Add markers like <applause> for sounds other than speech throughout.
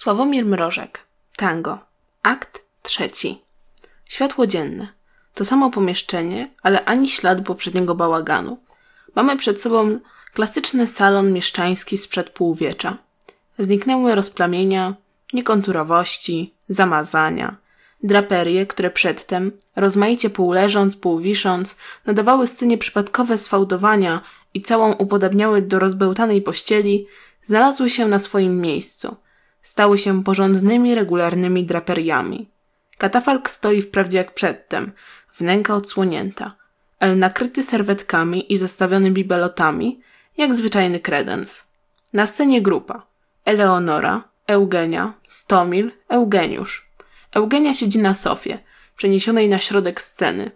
Sławomir Mrożek. Tango. Akt trzeci. Światło dzienne. To samo pomieszczenie, ale ani śladu poprzedniego bałaganu. Mamy przed sobą klasyczny salon mieszczański sprzed półwiecza. Zniknęły rozplamienia, niekonturowości, zamazania. Draperie, które przedtem, rozmaicie pół leżąc, pół wisząc, nadawały scenie przypadkowe sfałdowania i całą upodabniały do rozbełtanej pościeli, znalazły się na swoim miejscu – stały się porządnymi, regularnymi draperiami. Katafalk stoi wprawdzie jak przedtem, wnęka odsłonięta, ale nakryty serwetkami i zostawiony bibelotami, jak zwyczajny kredens. Na scenie grupa. Eleonora, Eugenia, Stomil, Eugeniusz. Eugenia siedzi na sofie, przeniesionej na środek sceny.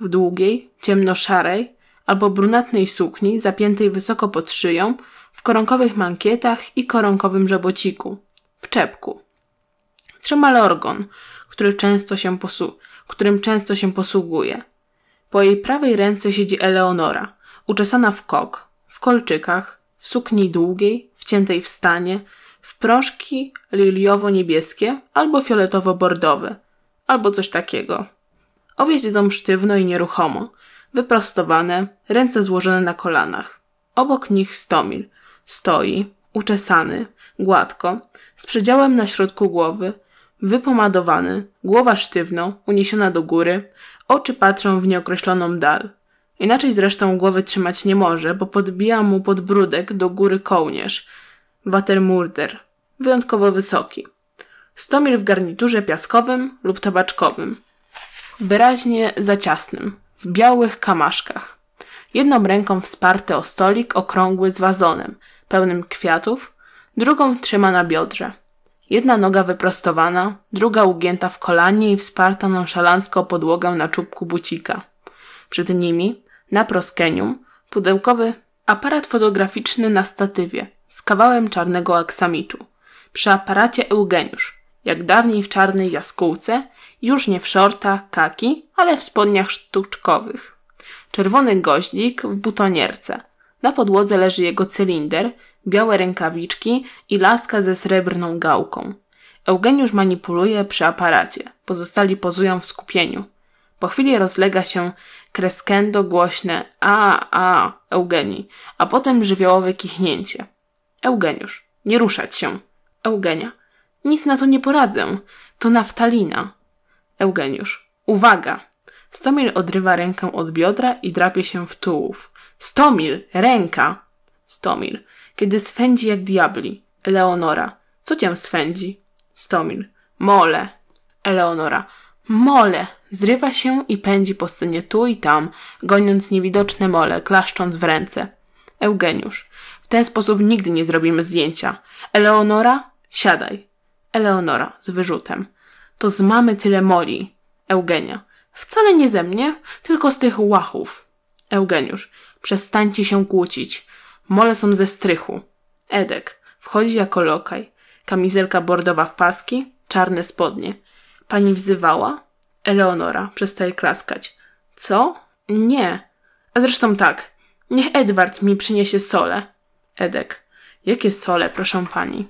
W długiej, ciemno-szarej albo brunatnej sukni, zapiętej wysoko pod szyją, w koronkowych mankietach i koronkowym żebociku w czepku. Trzyma lorgon, który często się posu którym często się posługuje. Po jej prawej ręce siedzi Eleonora, uczesana w kok, w kolczykach, w sukni długiej, wciętej w stanie, w proszki liliowo-niebieskie albo fioletowo-bordowe, albo coś takiego. Obie siedzą sztywno i nieruchomo, wyprostowane, ręce złożone na kolanach. Obok nich Stomil stoi, uczesany, Gładko, z przedziałem na środku głowy, wypomadowany, głowa sztywno, uniesiona do góry, oczy patrzą w nieokreśloną dal. Inaczej zresztą głowy trzymać nie może, bo podbija mu podbródek do góry kołnierz. Watermurder, wyjątkowo wysoki. Sto mil w garniturze piaskowym lub tabaczkowym. Wyraźnie za ciasnym, w białych kamaszkach. Jedną ręką wsparte o stolik okrągły z wazonem, pełnym kwiatów, drugą trzyma na biodrze. Jedna noga wyprostowana, druga ugięta w kolanie i wsparta nonszalancko o podłogę na czubku bucika. Przed nimi, na proskenium, pudełkowy aparat fotograficzny na statywie z kawałem czarnego aksamitu. Przy aparacie Eugeniusz, jak dawniej w czarnej jaskółce, już nie w szortach, kaki, ale w spodniach sztuczkowych. Czerwony goździk w butonierce. Na podłodze leży jego cylinder, białe rękawiczki i laska ze srebrną gałką. Eugeniusz manipuluje przy aparacie. Pozostali pozują w skupieniu. Po chwili rozlega się kreskendo głośne a, a, Eugenii, a potem żywiołowe kichnięcie. Eugeniusz. Nie ruszać się. Eugenia. Nic na to nie poradzę. To naftalina. Eugeniusz. Uwaga! Stomil odrywa rękę od biodra i drapie się w tułów. Stomil! Ręka! Stomil kiedy swędzi jak diabli. Eleonora. Co cię swędzi? Stomil. Mole. Eleonora. Mole! Zrywa się i pędzi po scenie tu i tam, goniąc niewidoczne mole, klaszcząc w ręce. Eugeniusz. W ten sposób nigdy nie zrobimy zdjęcia. Eleonora? Siadaj. Eleonora. Z wyrzutem. To z mamy tyle moli. Eugenia. Wcale nie ze mnie, tylko z tych łachów. Eugeniusz. Przestańcie się kłócić. Mole są ze strychu. Edek. Wchodzi jako lokaj. Kamizelka bordowa w paski, czarne spodnie. Pani wzywała? Eleonora przestaje klaskać. Co? Nie. A zresztą tak. Niech Edward mi przyniesie sole. Edek. Jakie sole, proszę pani?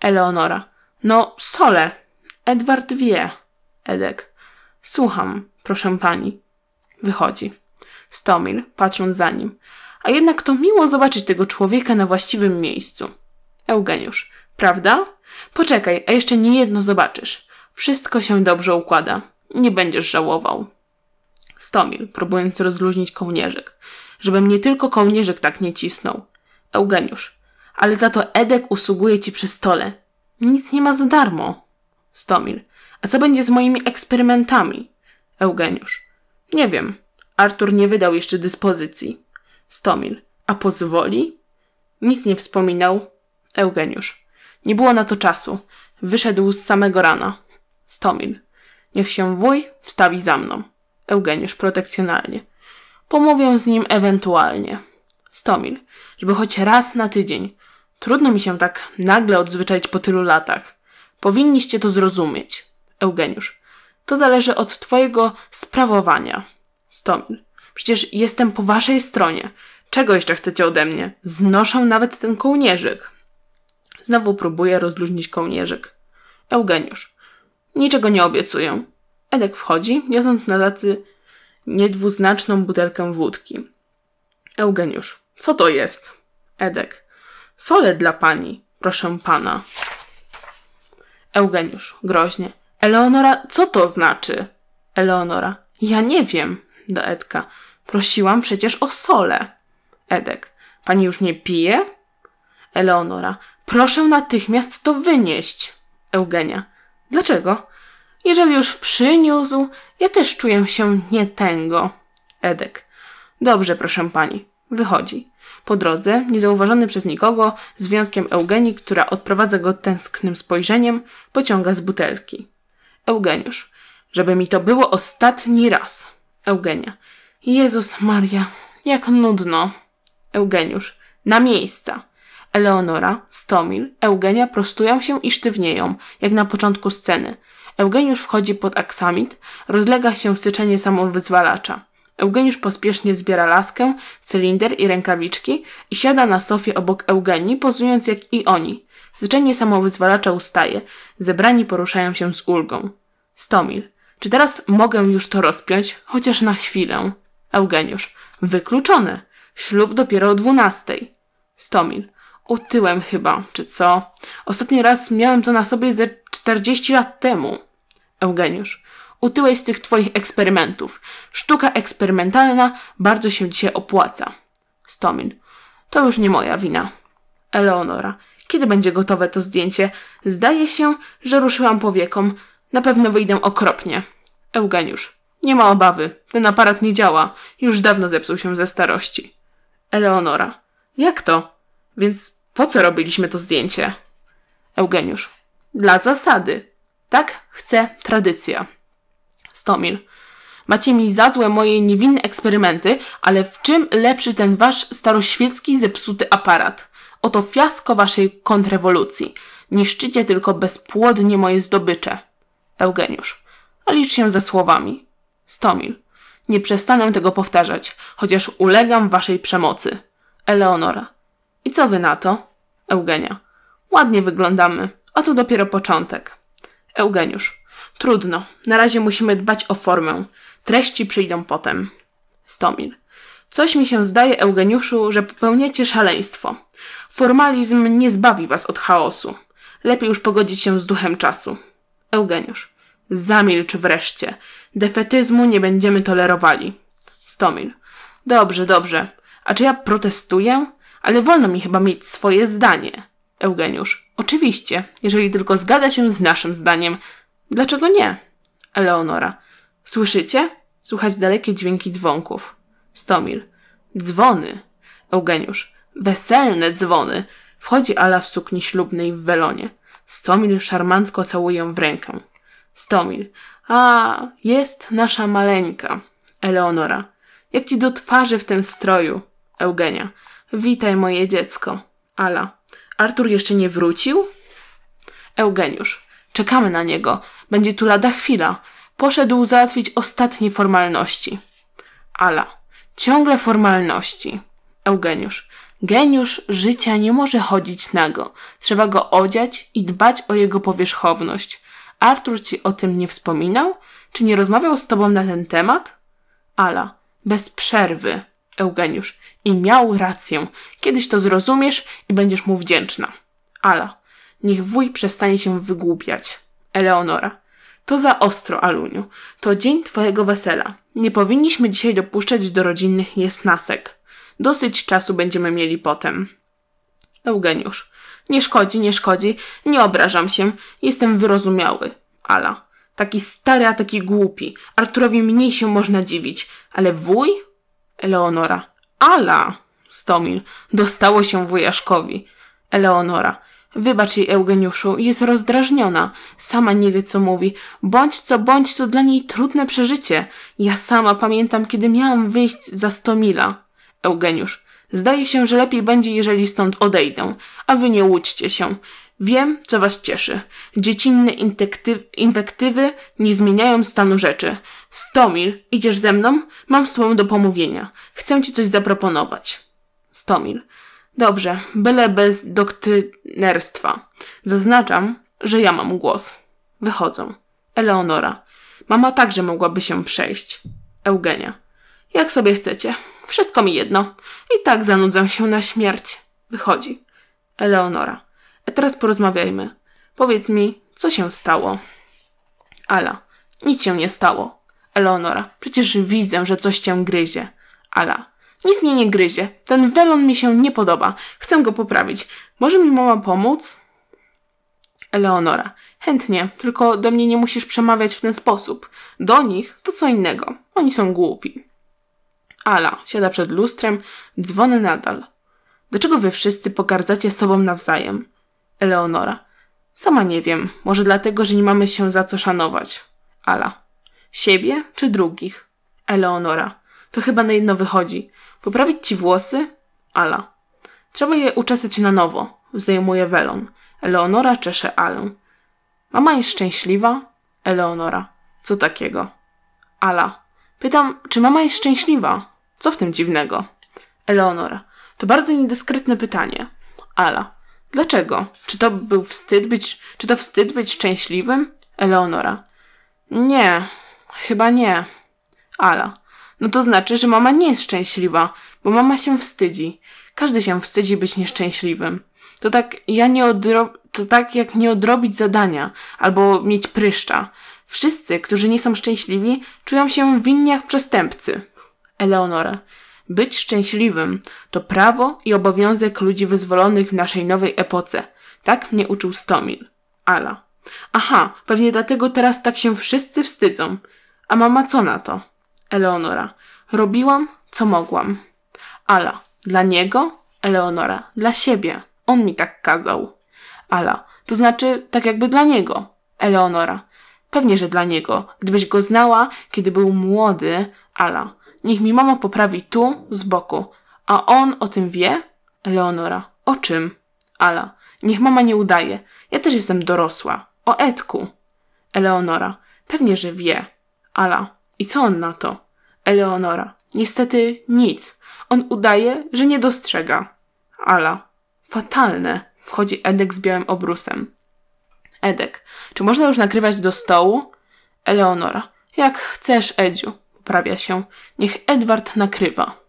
Eleonora. No, sole. Edward wie. Edek. Słucham, proszę pani. Wychodzi. Stomil, patrząc za nim a jednak to miło zobaczyć tego człowieka na właściwym miejscu. Eugeniusz. Prawda? Poczekaj, a jeszcze nie jedno zobaczysz. Wszystko się dobrze układa. Nie będziesz żałował. Stomil, próbując rozluźnić kołnierzyk. Żeby mnie tylko kołnierzyk tak nie cisnął. Eugeniusz. Ale za to Edek usługuje ci przy stole. Nic nie ma za darmo. Stomil. A co będzie z moimi eksperymentami? Eugeniusz. Nie wiem. Artur nie wydał jeszcze dyspozycji. Stomil. A pozwoli? Nic nie wspominał Eugeniusz. Nie było na to czasu. Wyszedł z samego rana. Stomil. Niech się wuj wstawi za mną. Eugeniusz protekcjonalnie. Pomówię z nim ewentualnie. Stomil. Żeby choć raz na tydzień. Trudno mi się tak nagle odzwyczaić po tylu latach. Powinniście to zrozumieć. Eugeniusz. To zależy od twojego sprawowania. Stomil. Przecież jestem po waszej stronie. Czego jeszcze chcecie ode mnie? Znoszę nawet ten kołnierzyk. Znowu próbuję rozluźnić kołnierzyk. Eugeniusz. Niczego nie obiecuję. Edek wchodzi, niosąc na tacy niedwuznaczną butelkę wódki. Eugeniusz. Co to jest? Edek. Sole dla pani, proszę pana. Eugeniusz. Groźnie. Eleonora, co to znaczy? Eleonora. Ja nie wiem. Do Edka. Prosiłam przecież o solę. Edek. Pani już nie pije? Eleonora. Proszę natychmiast to wynieść. Eugenia. Dlaczego? Jeżeli już przyniósł, ja też czuję się nietęgo. Edek. Dobrze, proszę pani. Wychodzi. Po drodze, niezauważony przez nikogo, z wyjątkiem Eugenii, która odprowadza go tęsknym spojrzeniem, pociąga z butelki. Eugeniusz. Żeby mi to było ostatni raz. Eugenia. Jezus Maria, jak nudno. Eugeniusz. Na miejsca. Eleonora, Stomil, Eugenia prostują się i sztywnieją, jak na początku sceny. Eugeniusz wchodzi pod aksamit, rozlega się syczenie samowyzwalacza. Eugeniusz pospiesznie zbiera laskę, cylinder i rękawiczki i siada na sofie obok Eugenii, pozując jak i oni. Syczenie samowyzwalacza ustaje. Zebrani poruszają się z ulgą. Stomil. Czy teraz mogę już to rozpiąć? Chociaż na chwilę. Eugeniusz. Wykluczone. Ślub dopiero o dwunastej. Stomil. utyłem chyba, czy co? Ostatni raz miałem to na sobie ze czterdzieści lat temu. Eugeniusz. Utyłeś z tych twoich eksperymentów. Sztuka eksperymentalna bardzo się dzisiaj opłaca. Stomin. To już nie moja wina. Eleonora. Kiedy będzie gotowe to zdjęcie? Zdaje się, że ruszyłam powieką. Na pewno wyjdę okropnie. Eugeniusz. Nie ma obawy. Ten aparat nie działa. Już dawno zepsuł się ze starości. Eleonora. Jak to? Więc po co robiliśmy to zdjęcie? Eugeniusz. Dla zasady. Tak chce tradycja. Stomil. Macie mi za złe moje niewinne eksperymenty, ale w czym lepszy ten wasz staroświecki zepsuty aparat? Oto fiasko waszej kontrrewolucji. Niszczycie tylko bezpłodnie moje zdobycze. Eugeniusz. Licz się ze słowami. Stomil. Nie przestanę tego powtarzać, chociaż ulegam waszej przemocy. Eleonora. I co wy na to? Eugenia. Ładnie wyglądamy, a to dopiero początek. Eugeniusz. Trudno, na razie musimy dbać o formę. Treści przyjdą potem. Stomil. Coś mi się zdaje, Eugeniuszu, że popełniacie szaleństwo. Formalizm nie zbawi was od chaosu. Lepiej już pogodzić się z duchem czasu. Eugeniusz. Zamilcz wreszcie. Defetyzmu nie będziemy tolerowali. Stomil. Dobrze, dobrze. A czy ja protestuję? Ale wolno mi chyba mieć swoje zdanie. Eugeniusz. Oczywiście, jeżeli tylko zgadza się z naszym zdaniem. Dlaczego nie? Eleonora. Słyszycie? Słychać dalekie dźwięki dzwonków. Stomil. Dzwony. Eugeniusz. Weselne dzwony. Wchodzi Ala w sukni ślubnej w welonie. Stomil szarmancko całuje ją w rękę. Stomil. A, jest nasza maleńka. Eleonora. Jak ci do twarzy w tym stroju? Eugenia. Witaj, moje dziecko. Ala. Artur jeszcze nie wrócił? Eugeniusz. Czekamy na niego. Będzie tu lada chwila. Poszedł załatwić ostatnie formalności. Ala. Ciągle formalności. Eugeniusz. Geniusz życia nie może chodzić nago. Trzeba go odziać i dbać o jego powierzchowność. Artur ci o tym nie wspominał? Czy nie rozmawiał z tobą na ten temat? Ala. Bez przerwy. Eugeniusz. I miał rację. Kiedyś to zrozumiesz i będziesz mu wdzięczna. Ala. Niech wuj przestanie się wygłupiać. Eleonora. To za ostro, Aluniu. To dzień twojego wesela. Nie powinniśmy dzisiaj dopuszczać do rodzinnych niesnasek. Dosyć czasu będziemy mieli potem. Eugeniusz. Nie szkodzi, nie szkodzi. Nie obrażam się. Jestem wyrozumiały. Ala. Taki stary, a taki głupi. Arturowi mniej się można dziwić. Ale wuj? Eleonora. Ala! Stomil. Dostało się wujaszkowi. Eleonora. Wybacz jej, Eugeniuszu, jest rozdrażniona. Sama nie wie, co mówi. Bądź co bądź, to dla niej trudne przeżycie. Ja sama pamiętam, kiedy miałam wyjść za Stomila. Eugeniusz. Zdaje się, że lepiej będzie, jeżeli stąd odejdę, a wy nie łudźcie się. Wiem, co was cieszy. Dziecinne inwektywy nie zmieniają stanu rzeczy. Stomil, idziesz ze mną? Mam z tobą do pomówienia. Chcę ci coś zaproponować. Stomil. Dobrze, byle bez doktrynerstwa. Zaznaczam, że ja mam głos. Wychodzą. Eleonora. Mama także mogłaby się przejść. Eugenia. Jak sobie chcecie. Wszystko mi jedno. I tak zanudzę się na śmierć. Wychodzi. Eleonora. A e, teraz porozmawiajmy. Powiedz mi, co się stało? Ala. Nic się nie stało. Eleonora. Przecież widzę, że coś cię gryzie. Ala. Nic mnie nie gryzie. Ten welon mi się nie podoba. Chcę go poprawić. Może mi mama pomóc? Eleonora. Chętnie, tylko do mnie nie musisz przemawiać w ten sposób. Do nich to co innego. Oni są głupi. Ala siada przed lustrem, dzwony nadal. Dlaczego wy wszyscy pogardzacie sobą nawzajem? Eleonora. Sama nie wiem. Może dlatego, że nie mamy się za co szanować. Ala. Siebie czy drugich? Eleonora. To chyba na jedno wychodzi. Poprawić ci włosy? Ala. Trzeba je uczesać na nowo. Zajmuje welon. Eleonora czesze Alę. Mama jest szczęśliwa? Eleonora. Co takiego? Ala. Pytam, czy mama jest szczęśliwa? Co w tym dziwnego? Eleonora. To bardzo niedyskretne pytanie. Ala. Dlaczego? Czy to był wstyd być, czy to wstyd być szczęśliwym? Eleonora. Nie, chyba nie. Ala. No to znaczy, że mama nie jest szczęśliwa, bo mama się wstydzi. Każdy się wstydzi być nieszczęśliwym. To tak, ja nie odro... to tak jak nie odrobić zadania albo mieć pryszcza. Wszyscy, którzy nie są szczęśliwi, czują się winni jak przestępcy. Eleonora. Być szczęśliwym to prawo i obowiązek ludzi wyzwolonych w naszej nowej epoce. Tak mnie uczył Stomil. Ala. Aha, pewnie dlatego teraz tak się wszyscy wstydzą. A mama co na to? Eleonora. Robiłam, co mogłam. Ala. Dla niego? Eleonora. Dla siebie. On mi tak kazał. Ala. To znaczy, tak jakby dla niego. Eleonora. Pewnie, że dla niego. Gdybyś go znała, kiedy był młody. Ala. Niech mi mama poprawi tu, z boku. A on o tym wie? Eleonora. O czym? Ala. Niech mama nie udaje. Ja też jestem dorosła. O Edku. Eleonora. Pewnie, że wie. Ala. I co on na to? Eleonora. Niestety nic. On udaje, że nie dostrzega. Ala. Fatalne. Wchodzi Edek z białym obrusem. Edek. Czy można już nakrywać do stołu? Eleonora. Jak chcesz, Edziu poprawia się. Niech Edward nakrywa.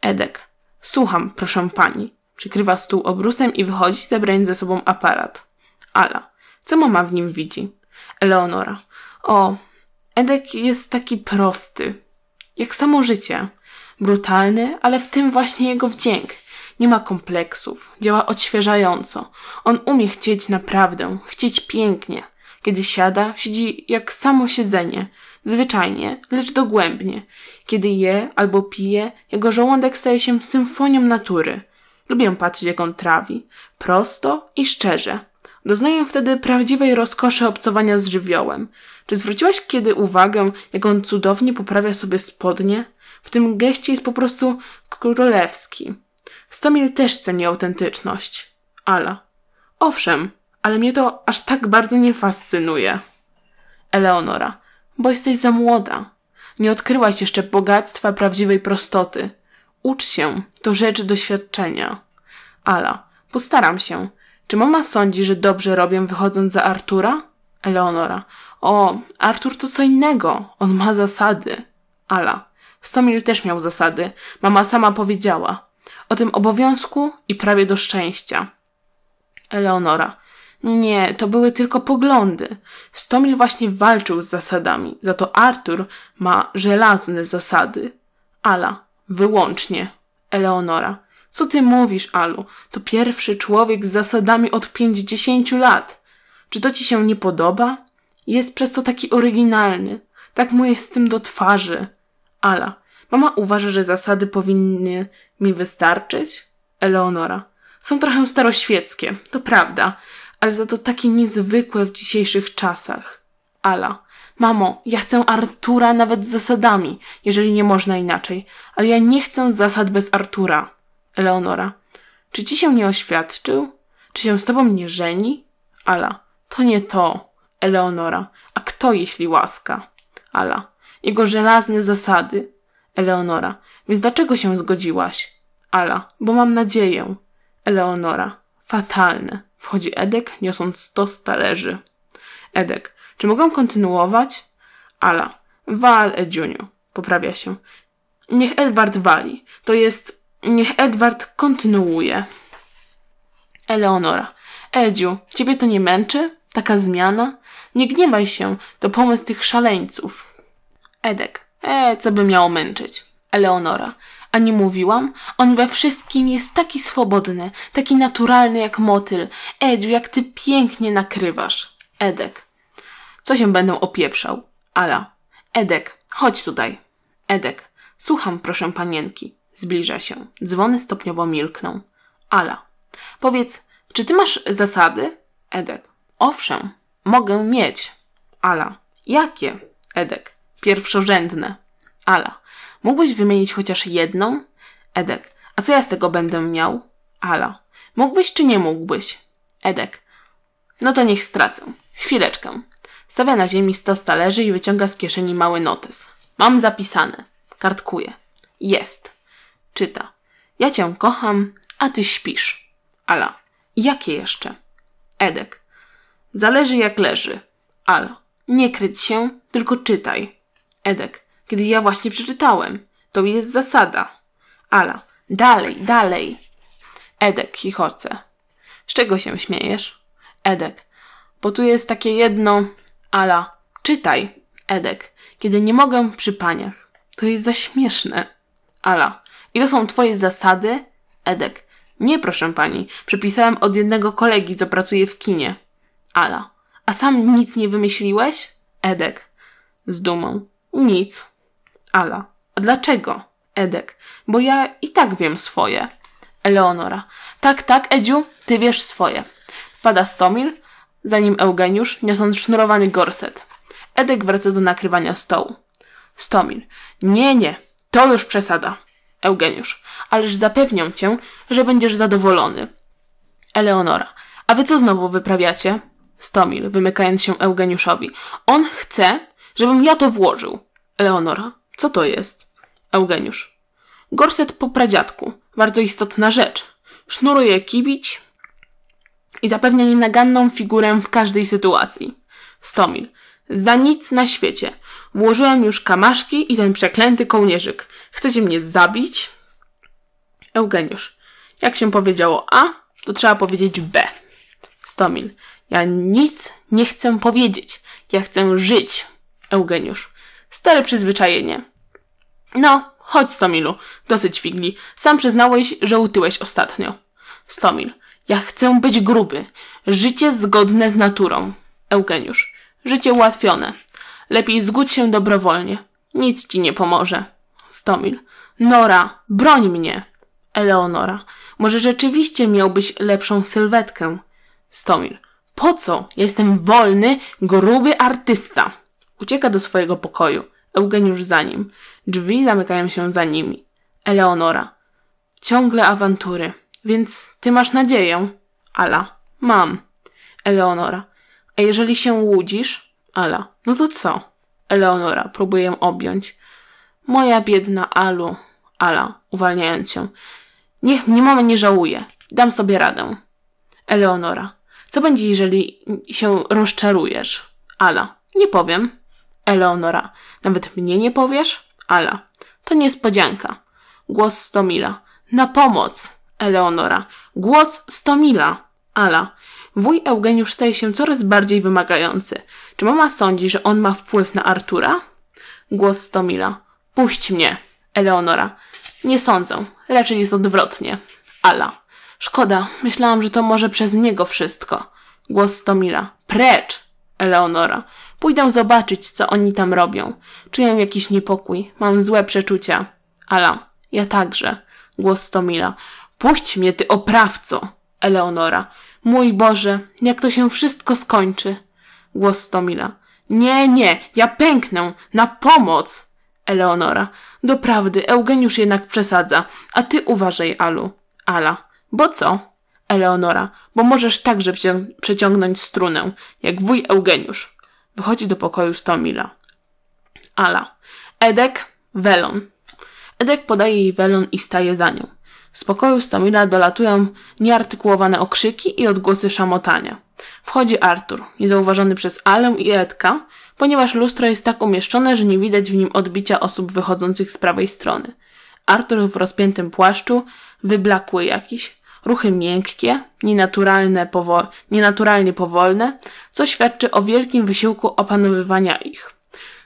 Edek. Słucham, proszę pani. Przykrywa stół obrusem i wychodzi, zabrając ze sobą aparat. Ala. Co mama w nim widzi? Eleonora. O, Edek jest taki prosty. Jak samo życie. Brutalny, ale w tym właśnie jego wdzięk. Nie ma kompleksów, działa odświeżająco. On umie chcieć naprawdę, chcieć pięknie. Kiedy siada, siedzi jak samo siedzenie, zwyczajnie, lecz dogłębnie. Kiedy je albo pije, jego żołądek staje się symfonią natury. Lubię patrzeć, jak on trawi. Prosto i szczerze. Doznaję wtedy prawdziwej rozkoszy obcowania z żywiołem. Czy zwróciłaś kiedy uwagę, jak on cudownie poprawia sobie spodnie? W tym geście jest po prostu królewski. Stomil też ceni autentyczność. Ala. Owszem, ale mnie to aż tak bardzo nie fascynuje. Eleonora. Bo jesteś za młoda. Nie odkryłaś jeszcze bogactwa prawdziwej prostoty. Ucz się, to rzecz doświadczenia. Ala, postaram się. Czy mama sądzi, że dobrze robię wychodząc za Artura? Eleonora. O, Artur to co innego. On ma zasady. Ala. Stomil też miał zasady. Mama sama powiedziała. O tym obowiązku i prawie do szczęścia. Eleonora. Nie, to były tylko poglądy. Stomil właśnie walczył z zasadami, za to Artur ma żelazne zasady. Ala, wyłącznie. Eleonora. Co ty mówisz, Alu? To pierwszy człowiek z zasadami od pięćdziesięciu lat. Czy to ci się nie podoba? Jest przez to taki oryginalny. Tak mu jest z tym do twarzy. Ala. Mama uważa, że zasady powinny mi wystarczyć? Eleonora. Są trochę staroświeckie, to prawda, ale za to takie niezwykłe w dzisiejszych czasach. Ala. Mamo, ja chcę Artura nawet z zasadami, jeżeli nie można inaczej, ale ja nie chcę zasad bez Artura. Eleonora. Czy ci się nie oświadczył? Czy się z tobą nie żeni? Ala. To nie to. Eleonora. A kto, jeśli łaska? Ala. Jego żelazne zasady. Eleonora. Więc dlaczego się zgodziłaś? Ala. Bo mam nadzieję. Eleonora. Fatalne. Wchodzi Edek, niosąc stos talerzy. Edek. Czy mogę kontynuować? Ala. Wal, Edziuniu. Poprawia się. Niech Edward wali. To jest... Niech Edward kontynuuje. Eleonora. Edziu, ciebie to nie męczy? Taka zmiana? Nie gniewaj się, to pomysł tych szaleńców. Edek. E, co by miało męczyć? Eleonora. Ani mówiłam? On we wszystkim jest taki swobodny, taki naturalny jak motyl. Edziu, jak ty pięknie nakrywasz. Edek. Co się będę opieprzał? Ala. Edek, chodź tutaj. Edek. Słucham, proszę panienki. Zbliża się. Dzwony stopniowo milkną. Ala. Powiedz, czy ty masz zasady? Edek. Owszem, mogę mieć. Ala. Jakie? Edek. Pierwszorzędne. Ala. Mógłbyś wymienić chociaż jedną? Edek. A co ja z tego będę miał? Ala. Mógłbyś czy nie mógłbyś? Edek. No to niech stracę. Chwileczkę. Stawia na ziemi stos talerzy i wyciąga z kieszeni mały notes. Mam zapisane. Kartkuje. Jest. Czyta. Ja cię kocham, a ty śpisz. Ala. Jakie jeszcze? Edek. Zależy jak leży. Ala. Nie kryć się, tylko czytaj. Edek kiedy ja właśnie przeczytałem. To jest zasada. Ala. Dalej, dalej. Edek chichorce. Z czego się śmiejesz? Edek. Bo tu jest takie jedno. Ala. Czytaj. Edek. Kiedy nie mogę przy paniach. To jest za śmieszne. Ala. I to są twoje zasady? Edek. Nie, proszę pani. Przepisałem od jednego kolegi, co pracuje w kinie. Ala. A sam nic nie wymyśliłeś? Edek. Z dumą. Nic. Ala. A dlaczego? Edek. Bo ja i tak wiem swoje. Eleonora. Tak, tak, Edziu, ty wiesz swoje. Wpada Stomil, za nim Eugeniusz, niosąc sznurowany gorset. Edek wraca do nakrywania stołu. Stomil. Nie, nie, to już przesada. Eugeniusz. Ależ zapewniam cię, że będziesz zadowolony. Eleonora. A wy co znowu wyprawiacie? Stomil, wymykając się Eugeniuszowi. On chce, żebym ja to włożył. Eleonora. Co to jest? Eugeniusz. Gorset po pradziadku. Bardzo istotna rzecz. Sznuruje kibić i zapewnia nienaganną figurę w każdej sytuacji. Stomil. Za nic na świecie. Włożyłem już kamaszki i ten przeklęty kołnierzyk. Chcecie mnie zabić? Eugeniusz. Jak się powiedziało A, to trzeba powiedzieć B. Stomil. Ja nic nie chcę powiedzieć. Ja chcę żyć. Eugeniusz. Stare przyzwyczajenie. No, chodź Stomilu, dosyć figli. Sam przyznałeś, że utyłeś ostatnio. Stomil. Ja chcę być gruby. Życie zgodne z naturą. Eugeniusz. Życie ułatwione. Lepiej zgódź się dobrowolnie. Nic ci nie pomoże. Stomil. Nora, broń mnie. Eleonora. Może rzeczywiście miałbyś lepszą sylwetkę. Stomil. Po co? Ja jestem wolny, gruby artysta. Ucieka do swojego pokoju. Eugeniusz za nim. Drzwi zamykają się za nimi. Eleonora. Ciągle awantury. Więc ty masz nadzieję? Ala. Mam. Eleonora. A jeżeli się łudzisz? Ala. No to co? Eleonora. Próbuję objąć. Moja biedna Alu. Ala. Uwalniając się. Niech mnie mama nie żałuje. Dam sobie radę. Eleonora. Co będzie, jeżeli się rozczarujesz? Ala. Nie powiem. Eleonora. Nawet mnie nie powiesz? Ala. To niespodzianka. Głos Stomila. Na pomoc! Eleonora. Głos Stomila. Ala. Wuj Eugeniusz staje się coraz bardziej wymagający. Czy mama sądzi, że on ma wpływ na Artura? Głos Stomila. Puść mnie. Eleonora. Nie sądzę. Raczej jest odwrotnie. Ala. Szkoda. Myślałam, że to może przez niego wszystko. Głos Stomila. Precz! Eleonora. Pójdę zobaczyć, co oni tam robią. Czuję jakiś niepokój. Mam złe przeczucia. Ala. Ja także. Głos Tomila. Puść mnie, ty oprawco! Eleonora. Mój Boże, jak to się wszystko skończy. Głos Tomila. Nie, nie, ja pęknę. Na pomoc! Eleonora. Doprawdy, Eugeniusz jednak przesadza. A ty uważaj, Alu. Ala. Bo co? Eleonora. Bo możesz także przeciągnąć strunę, jak wuj Eugeniusz. Wychodzi do pokoju Stomila. Ala. Edek, welon. Edek podaje jej welon i staje za nią. Z pokoju Stomila dolatują nieartykułowane okrzyki i odgłosy szamotania. Wchodzi Artur, niezauważony przez Alę i Edka, ponieważ lustro jest tak umieszczone, że nie widać w nim odbicia osób wychodzących z prawej strony. Artur w rozpiętym płaszczu, wyblakły jakiś, ruchy miękkie, nienaturalne powo- nienaturalnie powolne, co świadczy o wielkim wysiłku opanowywania ich.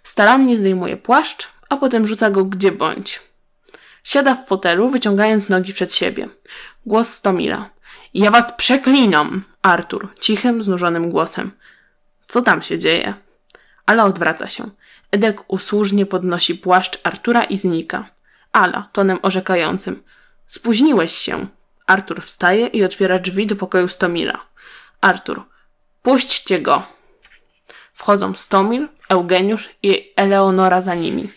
Starannie zdejmuje płaszcz, a potem rzuca go gdzie bądź. Siada w fotelu, wyciągając nogi przed siebie. Głos Stomila. Ja was przeklinam! Artur, cichym, znużonym głosem. Co tam się dzieje? Ala odwraca się. Edek usłużnie podnosi płaszcz Artura i znika. Ala, tonem orzekającym. Spóźniłeś się. Artur wstaje i otwiera drzwi do pokoju Stomila. Artur. Puśćcie go! Wchodzą Stomil, Eugeniusz i Eleonora za nimi.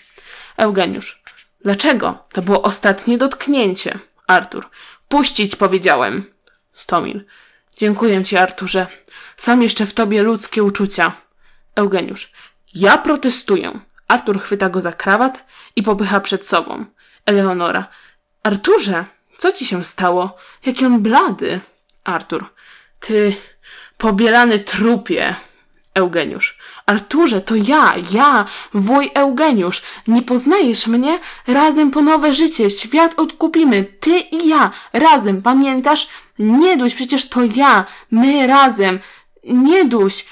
Eugeniusz. Dlaczego? To było ostatnie dotknięcie. Artur. Puścić powiedziałem. Stomil. Dziękuję ci, Arturze. Są jeszcze w tobie ludzkie uczucia. Eugeniusz. Ja protestuję. Artur chwyta go za krawat i popycha przed sobą. Eleonora. Arturze! Co ci się stało? Jaki on blady! Artur. Ty pobielany trupie! Eugeniusz. Arturze, to ja, ja, wuj Eugeniusz. Nie poznajesz mnie? Razem po nowe życie, świat odkupimy, ty i ja, razem, pamiętasz? Nie duś, przecież to ja, my razem. Nie duś.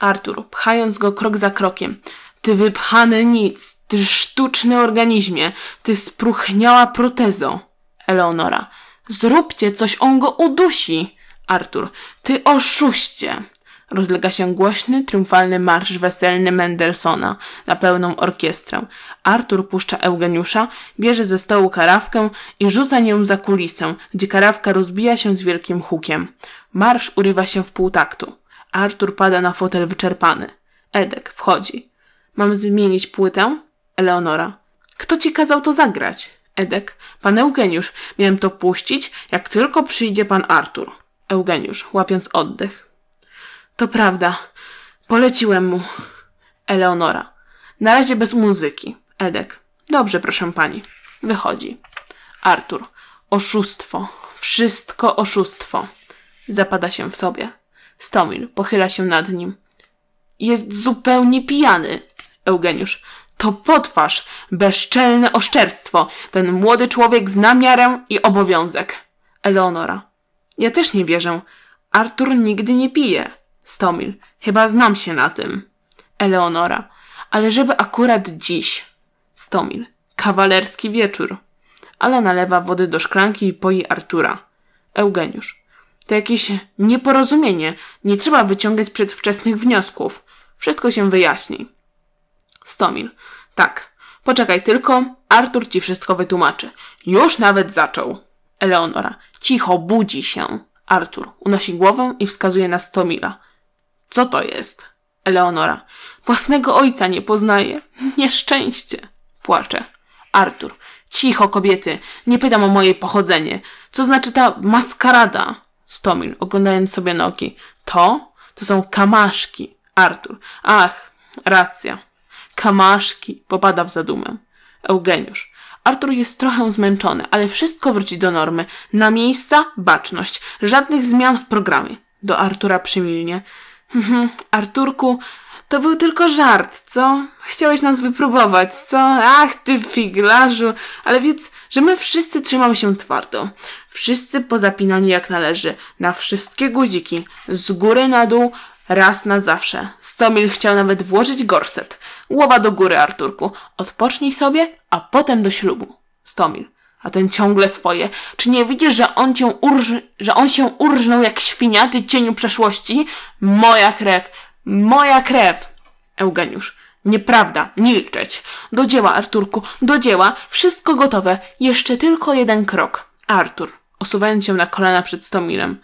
Artur, pchając go krok za krokiem. Ty wypchany nic, ty sztuczny organizmie, ty spruchniała protezo. Eleonora. Zróbcie coś, on go udusi! Artur. Ty oszuście! Rozlega się głośny, triumfalny marsz weselny Mendelssohna na pełną orkiestrę. Artur puszcza Eugeniusza, bierze ze stołu karawkę i rzuca nią za kulisę, gdzie karawka rozbija się z wielkim hukiem. Marsz urywa się w pół taktu. Artur pada na fotel wyczerpany. Edek wchodzi. Mam zmienić płytę? Eleonora. Kto ci kazał to zagrać? Edek. Pan Eugeniusz, miałem to puścić, jak tylko przyjdzie pan Artur. Eugeniusz, łapiąc oddech. To prawda. Poleciłem mu. Eleonora. Na razie bez muzyki. Edek. Dobrze, proszę pani. Wychodzi. Artur. Oszustwo. Wszystko oszustwo. Zapada się w sobie. Stomil pochyla się nad nim. Jest zupełnie pijany. Eugeniusz. To potwarz, bezczelne oszczerstwo. Ten młody człowiek zna miarę i obowiązek. Eleonora. Ja też nie wierzę. Artur nigdy nie pije. Stomil. Chyba znam się na tym. Eleonora. Ale żeby akurat dziś. Stomil. Kawalerski wieczór. Ale nalewa wody do szklanki i poi Artura. Eugeniusz. To jakieś nieporozumienie. Nie trzeba wyciągać przedwczesnych wniosków. Wszystko się wyjaśni. Stomil. Tak. Poczekaj tylko, Artur ci wszystko wytłumaczy. Już nawet zaczął. Eleonora. Cicho, budzi się. Artur unosi głowę i wskazuje na Stomila. Co to jest? Eleonora. Własnego ojca nie poznaje. <laughs> Nieszczęście. Płacze. Artur. Cicho, kobiety. Nie pytam o moje pochodzenie. Co znaczy ta maskarada? Stomil, oglądając sobie nogi. To? To są kamaszki. Artur. Ach, racja. Kamaszki popada w zadumę. Eugeniusz. Artur jest trochę zmęczony, ale wszystko wróci do normy. Na miejsca baczność. Żadnych zmian w programie. Do Artura przymilnie. Mhm, Arturku, to był tylko żart, co? Chciałeś nas wypróbować, co? Ach, ty figlarzu. Ale wiedz, że my wszyscy trzymamy się twardo. Wszyscy pozapinani jak należy. Na wszystkie guziki. Z góry na dół. Raz na zawsze. Stomil chciał nawet włożyć gorset. Głowa do góry, Arturku. Odpocznij sobie, a potem do ślubu. Stomil. A ten ciągle swoje. Czy nie widzisz, że on cię urży, że on się urżnął jak świnia, ty cieniu przeszłości? Moja krew! Moja krew! Eugeniusz. Nieprawda, milczeć. Do dzieła, Arturku, do dzieła. Wszystko gotowe. Jeszcze tylko jeden krok. Artur, osuwając się na kolana przed Stomilem.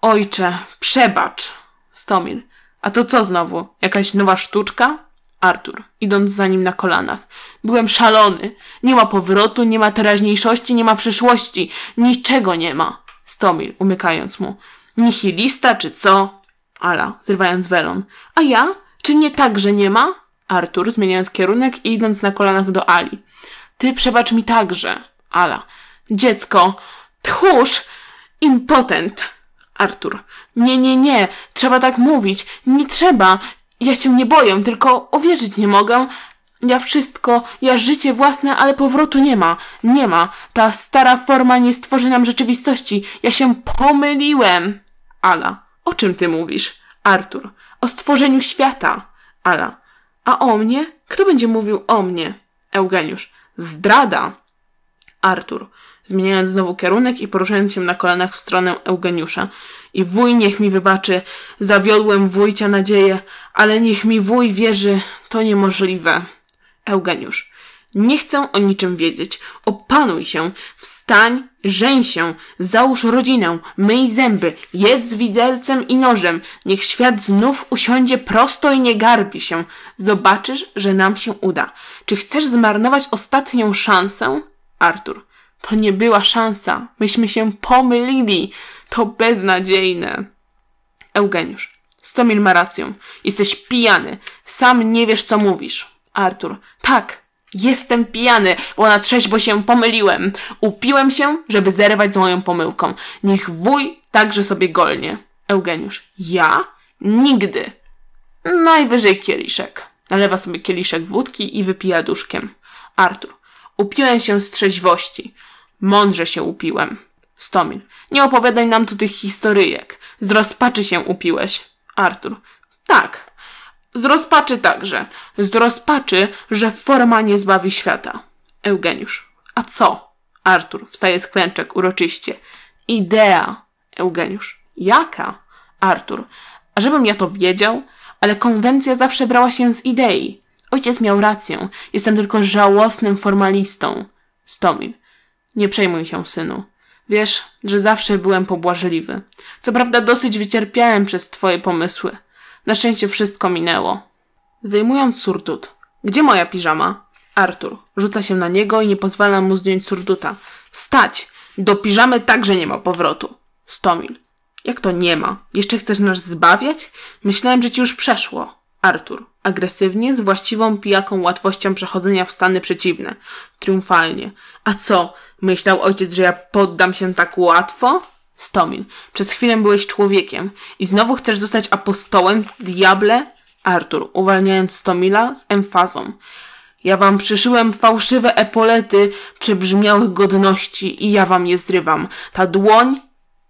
Ojcze, przebacz. Stomil. A to co znowu? Jakaś nowa sztuczka? Artur, idąc za nim na kolanach. Byłem szalony. Nie ma powrotu, nie ma teraźniejszości, nie ma przyszłości. Niczego nie ma. Stomil, umykając mu. Nihilista czy co? Ala, zrywając welon. A ja? Czy nie tak, że nie ma? Artur, zmieniając kierunek i idąc na kolanach do Ali. Ty przebacz mi także. Ala. Dziecko. Tchórz. Impotent. Artur. Nie, nie, nie. Trzeba tak mówić. Nie trzeba. Ja się nie boję, tylko uwierzyć nie mogę. Ja wszystko, ja życie własne, ale powrotu nie ma. Nie ma. Ta stara forma nie stworzy nam rzeczywistości. Ja się pomyliłem. Ala. O czym ty mówisz? Artur. O stworzeniu świata. Ala. A o mnie? Kto będzie mówił o mnie? Eugeniusz. Zdrada. Artur zmieniając znowu kierunek i poruszając się na kolanach w stronę Eugeniusza. I wuj niech mi wybaczy, zawiodłem wujcia nadzieję, ale niech mi wuj wierzy, to niemożliwe. Eugeniusz. Nie chcę o niczym wiedzieć. Opanuj się, wstań, żeń się, załóż rodzinę, myj zęby, jedz z widelcem i nożem. Niech świat znów usiądzie prosto i nie garbi się. Zobaczysz, że nam się uda. Czy chcesz zmarnować ostatnią szansę? Artur. To nie była szansa. Myśmy się pomylili. To beznadziejne. Eugeniusz. Stomil ma rację. Jesteś pijany. Sam nie wiesz, co mówisz. Artur. Tak, Jestem pijany, bo na trzeźwo się pomyliłem. Upiłem się, żeby zerwać z moją pomyłką. Niech wuj także sobie golnie. Eugeniusz. Ja? Nigdy. Najwyżej kieliszek. Nalewa sobie kieliszek wódki i wypija duszkiem. Artur. Upiłem się z trzeźwości. Mądrze się upiłem. Stomil. Nie opowiadaj nam tu tych historyjek. Z rozpaczy się upiłeś. Artur. Tak. Z rozpaczy także. Z rozpaczy, że forma nie zbawi świata. Eugeniusz. A co? Artur. Wstaje z klęczek uroczyście. Idea. Eugeniusz. Jaka? Artur. A żebym ja to wiedział? Ale konwencja zawsze brała się z idei. Ojciec miał rację. Jestem tylko żałosnym formalistą. Stomil. Nie przejmuj się, synu. Wiesz, że zawsze byłem pobłażliwy. Co prawda dosyć wycierpiałem przez twoje pomysły. Na szczęście wszystko minęło. Zdejmując surdut. Gdzie moja piżama? Artur rzuca się na niego i nie pozwala mu zdjąć surduta. Stać! Do piżamy także nie ma powrotu. Stomil. Jak to nie ma? Jeszcze chcesz nas zbawiać? Myślałem, że ci już przeszło. Artur. Agresywnie, z właściwą pijaką łatwością przechodzenia w stany przeciwne. Triumfalnie. A co? Myślał ojciec, że ja poddam się tak łatwo? Stomil, Przez chwilę byłeś człowiekiem. I znowu chcesz zostać apostołem, diable? Artur, uwalniając Stomila z emfazą. Ja wam przyszyłem fałszywe epolety przebrzmiałych godności i ja wam je zrywam. Ta dłoń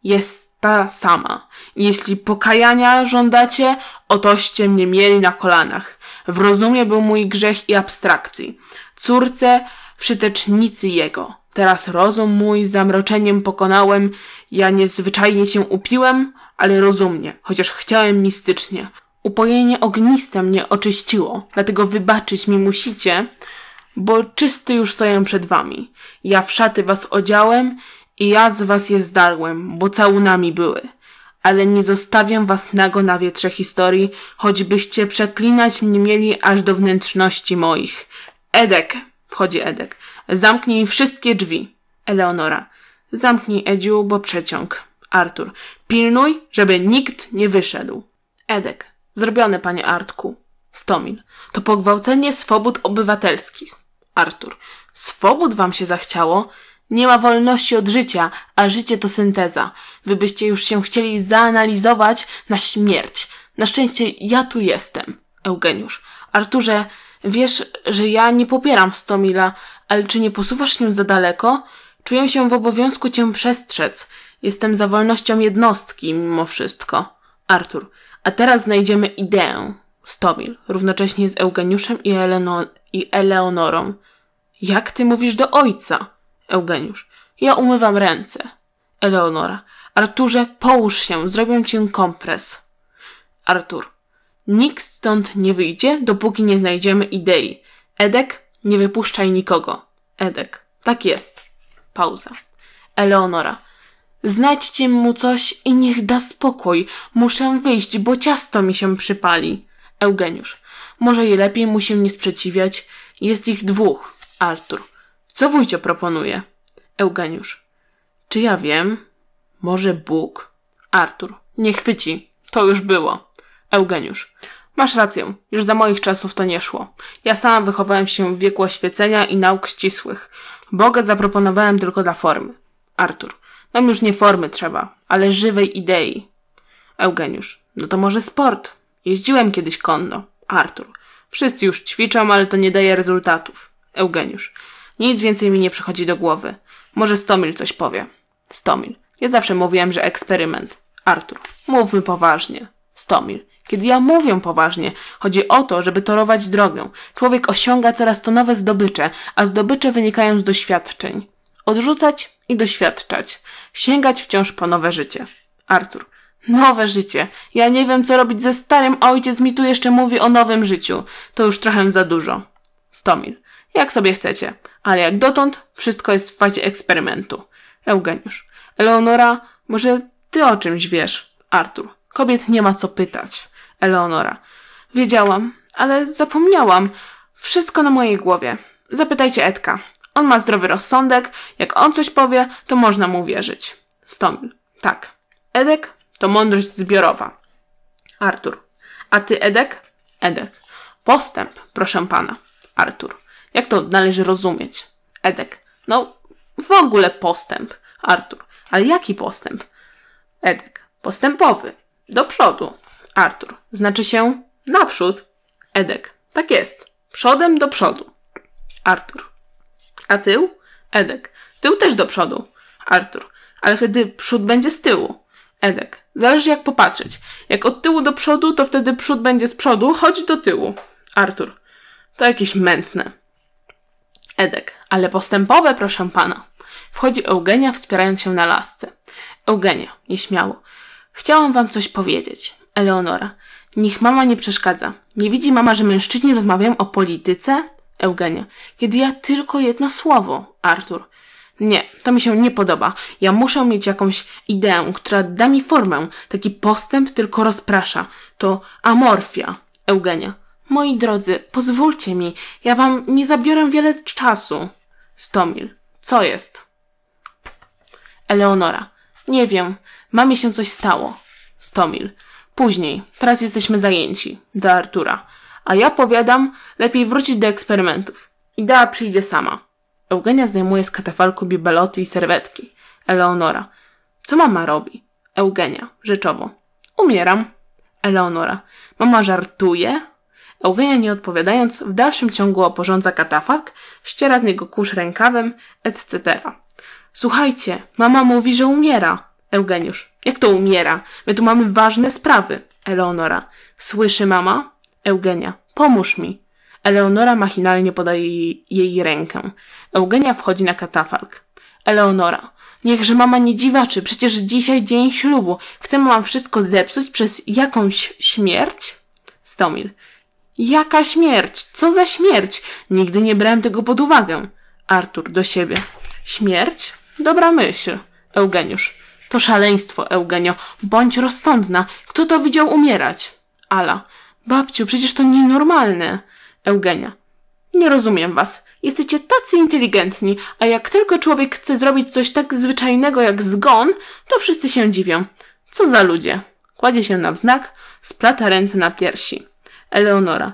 jest ta sama. Jeśli pokajania żądacie, otoście mnie mieli na kolanach. W rozumie był mój grzech i abstrakcji. Córce, przytecznicy jego. Teraz rozum mój zamroczeniem pokonałem, ja niezwyczajnie się upiłem, ale rozumnie, chociaż chciałem mistycznie. Upojenie ogniste mnie oczyściło, dlatego wybaczyć mi musicie, bo czysty już stoję przed wami. Ja w szaty was odziałem i ja z was je zdarłem, bo całunami były. Ale nie zostawiam was nago na wietrze historii, choćbyście przeklinać mnie mieli aż do wnętrzności moich. Edek, wchodzi Edek, zamknij wszystkie drzwi. Eleonora, zamknij Edziu, bo przeciąg. Artur, pilnuj, żeby nikt nie wyszedł. Edek, zrobione panie Artku. Stomil, to pogwałcenie swobód obywatelskich. Artur, swobód wam się zachciało? Nie ma wolności od życia, a życie to synteza. Wy byście już się chcieli zaanalizować na śmierć. Na szczęście ja tu jestem, Eugeniusz. Arturze, wiesz, że ja nie popieram Stomila, ale czy nie posuwasz się za daleko? Czuję się w obowiązku cię przestrzec. Jestem za wolnością jednostki mimo wszystko. Artur, a teraz znajdziemy ideę. Stomil, równocześnie z Eugeniuszem i, Eleno i Eleonorą. Jak ty mówisz do ojca? Eugeniusz. Ja umywam ręce. Eleonora. Arturze, połóż się, zrobię ci kompres. Artur. Nikt stąd nie wyjdzie, dopóki nie znajdziemy idei. Edek, nie wypuszczaj nikogo. Edek. Tak jest. Pauza. Eleonora. Znajdźcie mu coś i niech da spokój. Muszę wyjść, bo ciasto mi się przypali. Eugeniusz. Może je lepiej mu się nie sprzeciwiać. Jest ich dwóch. Artur. Co wujcio proponuje? Eugeniusz. Czy ja wiem? Może Bóg? Artur. Nie chwyci. To już było. Eugeniusz. Masz rację, już za moich czasów to nie szło. Ja sama wychowałem się w wieku oświecenia i nauk ścisłych. Boga zaproponowałem tylko dla formy. Artur. Nam już nie formy trzeba, ale żywej idei. Eugeniusz. No to może sport. Jeździłem kiedyś konno. Artur. Wszyscy już ćwiczą, ale to nie daje rezultatów. Eugeniusz. Nic więcej mi nie przychodzi do głowy. Może Stomil coś powie. Stomil. Ja zawsze mówiłem, że eksperyment. Artur. Mówmy poważnie. Stomil. Kiedy ja mówię poważnie, chodzi o to, żeby torować drogę. Człowiek osiąga coraz to nowe zdobycze, a zdobycze wynikają z doświadczeń. Odrzucać i doświadczać. Sięgać wciąż po nowe życie. Artur. Nowe życie. Ja nie wiem, co robić ze starym, ojciec mi tu jeszcze mówi o nowym życiu. To już trochę za dużo. Stomil. Jak sobie chcecie. Ale jak dotąd, wszystko jest w fazie eksperymentu. Eugeniusz. Eleonora, może ty o czymś wiesz? Artur. Kobiet nie ma co pytać. Eleonora. Wiedziałam, ale zapomniałam. Wszystko na mojej głowie. Zapytajcie Edka. On ma zdrowy rozsądek. Jak on coś powie, to można mu wierzyć. Stomil. Tak. Edek to mądrość zbiorowa. Artur. A ty Edek? Edek. Postęp, proszę pana. Artur. Jak to należy rozumieć? Edek. No, w ogóle postęp. Artur. Ale jaki postęp? Edek. Postępowy. Do przodu. Artur. Znaczy się naprzód. Edek. Tak jest. Przodem do przodu. Artur. A tył? Edek. Tył też do przodu. Artur. Ale wtedy przód będzie z tyłu. Edek. Zależy jak popatrzeć. Jak od tyłu do przodu, to wtedy przód będzie z przodu, choć do tyłu. Artur. To jakieś mętne. Edek, ale postępowe, proszę pana. Wchodzi Eugenia, wspierając się na lasce. Eugenia, nieśmiało. Chciałam wam coś powiedzieć. Eleonora. Niech mama nie przeszkadza. Nie widzi mama, że mężczyźni rozmawiają o polityce? Eugenia. Kiedy ja tylko jedno słowo. Artur. Nie, to mi się nie podoba. Ja muszę mieć jakąś ideę, która da mi formę. Taki postęp tylko rozprasza. To amorfia. Eugenia. Moi drodzy, pozwólcie mi, ja wam nie zabiorę wiele czasu. Stomil, co jest? Eleonora, nie wiem, mamie się coś stało. Stomil, później, teraz jesteśmy zajęci. Do Artura. A ja powiadam, lepiej wrócić do eksperymentów. Idea przyjdzie sama. Eugenia zajmuje z katafalku bibeloty i serwetki. Eleonora, co mama robi? Eugenia, rzeczowo. Umieram. Eleonora, mama żartuje? Eugenia nie odpowiadając, w dalszym ciągu oporządza katafark, ściera z niego kurz rękawem, etc. Słuchajcie, mama mówi, że umiera. Eugeniusz. Jak to umiera? My tu mamy ważne sprawy. Eleonora. Słyszy mama? Eugenia. Pomóż mi. Eleonora machinalnie podaje jej, jej rękę. Eugenia wchodzi na katafalk. Eleonora. Niechże mama nie dziwaczy, przecież dzisiaj dzień ślubu. Chcemy wam wszystko zepsuć przez jakąś śmierć? Stomil. Jaka śmierć? Co za śmierć? Nigdy nie brałem tego pod uwagę. Artur do siebie. Śmierć? Dobra myśl. Eugeniusz. To szaleństwo, Eugenio. Bądź rozsądna. Kto to widział umierać? Ala. Babciu, przecież to nienormalne. Eugenia. Nie rozumiem was. Jesteście tacy inteligentni, a jak tylko człowiek chce zrobić coś tak zwyczajnego jak zgon, to wszyscy się dziwią. Co za ludzie. Kładzie się na wznak, splata ręce na piersi. Eleonora.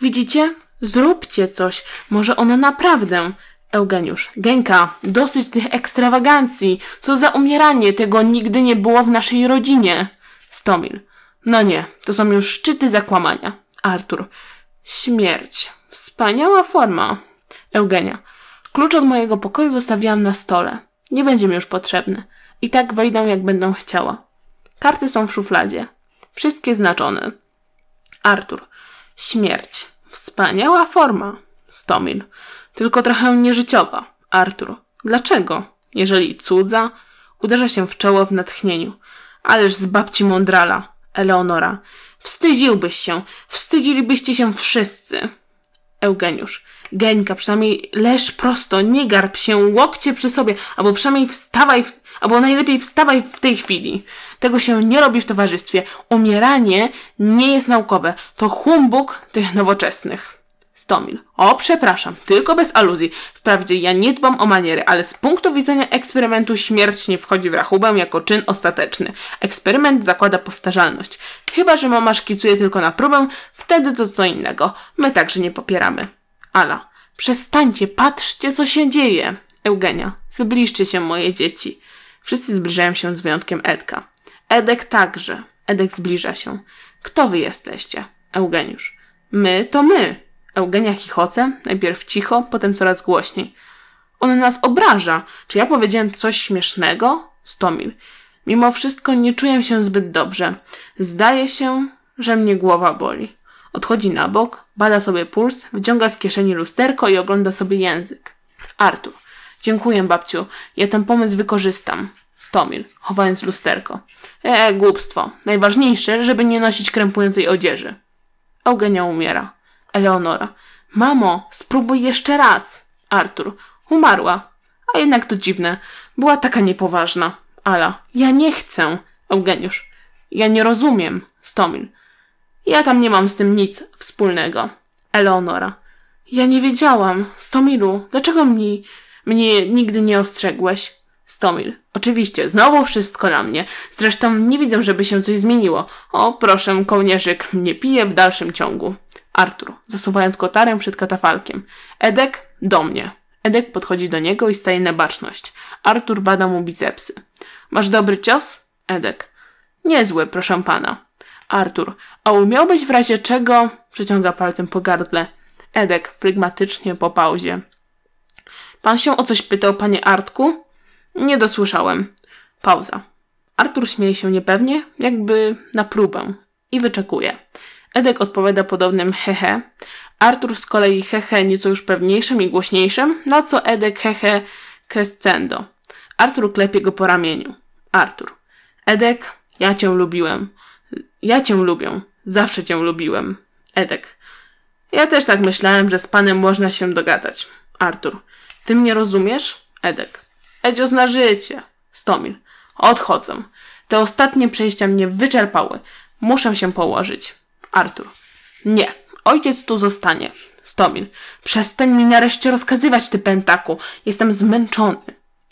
Widzicie? Zróbcie coś. Może ona naprawdę. Eugeniusz. Genka, dosyć tych ekstrawagancji. Co za umieranie. Tego nigdy nie było w naszej rodzinie. Stomil. No nie, to są już szczyty zakłamania. Artur. Śmierć. Wspaniała forma. Eugenia. Klucz od mojego pokoju zostawiłam na stole. Nie będzie mi już potrzebny. I tak wejdą jak będą chciała. Karty są w szufladzie. Wszystkie znaczone. Artur. Śmierć. Wspaniała forma. Stomil. Tylko trochę nieżyciowa. Artur. Dlaczego? Jeżeli cudza, uderza się w czoło w natchnieniu. Ależ z babci mądrala. Eleonora. Wstydziłbyś się. Wstydzilibyście się wszyscy. Eugeniusz. Geńka, przynajmniej leż prosto, nie garb się, łokcie przy sobie, albo przynajmniej wstawaj, w, albo najlepiej wstawaj w tej chwili. Tego się nie robi w towarzystwie. Umieranie nie jest naukowe. To humbug tych nowoczesnych. Stomil. O, przepraszam, tylko bez aluzji. Wprawdzie ja nie dbam o maniery, ale z punktu widzenia eksperymentu śmierć nie wchodzi w rachubę jako czyn ostateczny. Eksperyment zakłada powtarzalność. Chyba, że mama szkicuje tylko na próbę, wtedy to co innego. My także nie popieramy. Ala. Przestańcie, patrzcie co się dzieje. Eugenia. Zbliżcie się moje dzieci. Wszyscy zbliżają się z wyjątkiem Edka. Edek także. Edek zbliża się. Kto wy jesteście? Eugeniusz. My to my. Eugenia chichoce, najpierw cicho, potem coraz głośniej. On nas obraża. Czy ja powiedziałem coś śmiesznego? Stomil. Mimo wszystko nie czuję się zbyt dobrze. Zdaje się, że mnie głowa boli. Odchodzi na bok, bada sobie puls, wyciąga z kieszeni lusterko i ogląda sobie język. Artur. Dziękuję, babciu. Ja ten pomysł wykorzystam. Stomil, chowając lusterko. E, głupstwo. Najważniejsze, żeby nie nosić krępującej odzieży. Eugenia umiera. Eleonora. Mamo, spróbuj jeszcze raz. Artur. Umarła. A jednak to dziwne. Była taka niepoważna. Ala. Ja nie chcę. Eugeniusz. Ja nie rozumiem. Stomil. Ja tam nie mam z tym nic wspólnego. Eleonora. Ja nie wiedziałam. Stomilu, dlaczego mi, mnie nigdy nie ostrzegłeś? Stomil. Oczywiście, znowu wszystko na mnie. Zresztą nie widzę, żeby się coś zmieniło. O, proszę, kołnierzyk, nie pije w dalszym ciągu. Artur, zasuwając kotarę przed katafalkiem. Edek, do mnie. Edek podchodzi do niego i staje na baczność. Artur bada mu bicepsy. Masz dobry cios? Edek. Niezły, proszę pana. Artur, a umiałbyś w razie czego? Przeciąga palcem po gardle. Edek, flegmatycznie po pauzie. Pan się o coś pytał, panie Artku? Nie dosłyszałem. Pauza. Artur śmieje się niepewnie, jakby na próbę i wyczekuje. Edek odpowiada podobnym hehe. Artur z kolei hehe nieco już pewniejszym i głośniejszym, na co Edek hehe crescendo. Artur klepie go po ramieniu. Artur. Edek, ja cię lubiłem. Ja cię lubię. Zawsze cię lubiłem. Edek. Ja też tak myślałem, że z panem można się dogadać. Artur. Ty mnie rozumiesz? Edek. Edzio zna życie. Stomil. Odchodzę. Te ostatnie przejścia mnie wyczerpały. Muszę się położyć. Artur. Nie, ojciec tu zostanie. Stomil, Przestań mi nareszcie rozkazywać, ty pentaku. Jestem zmęczony.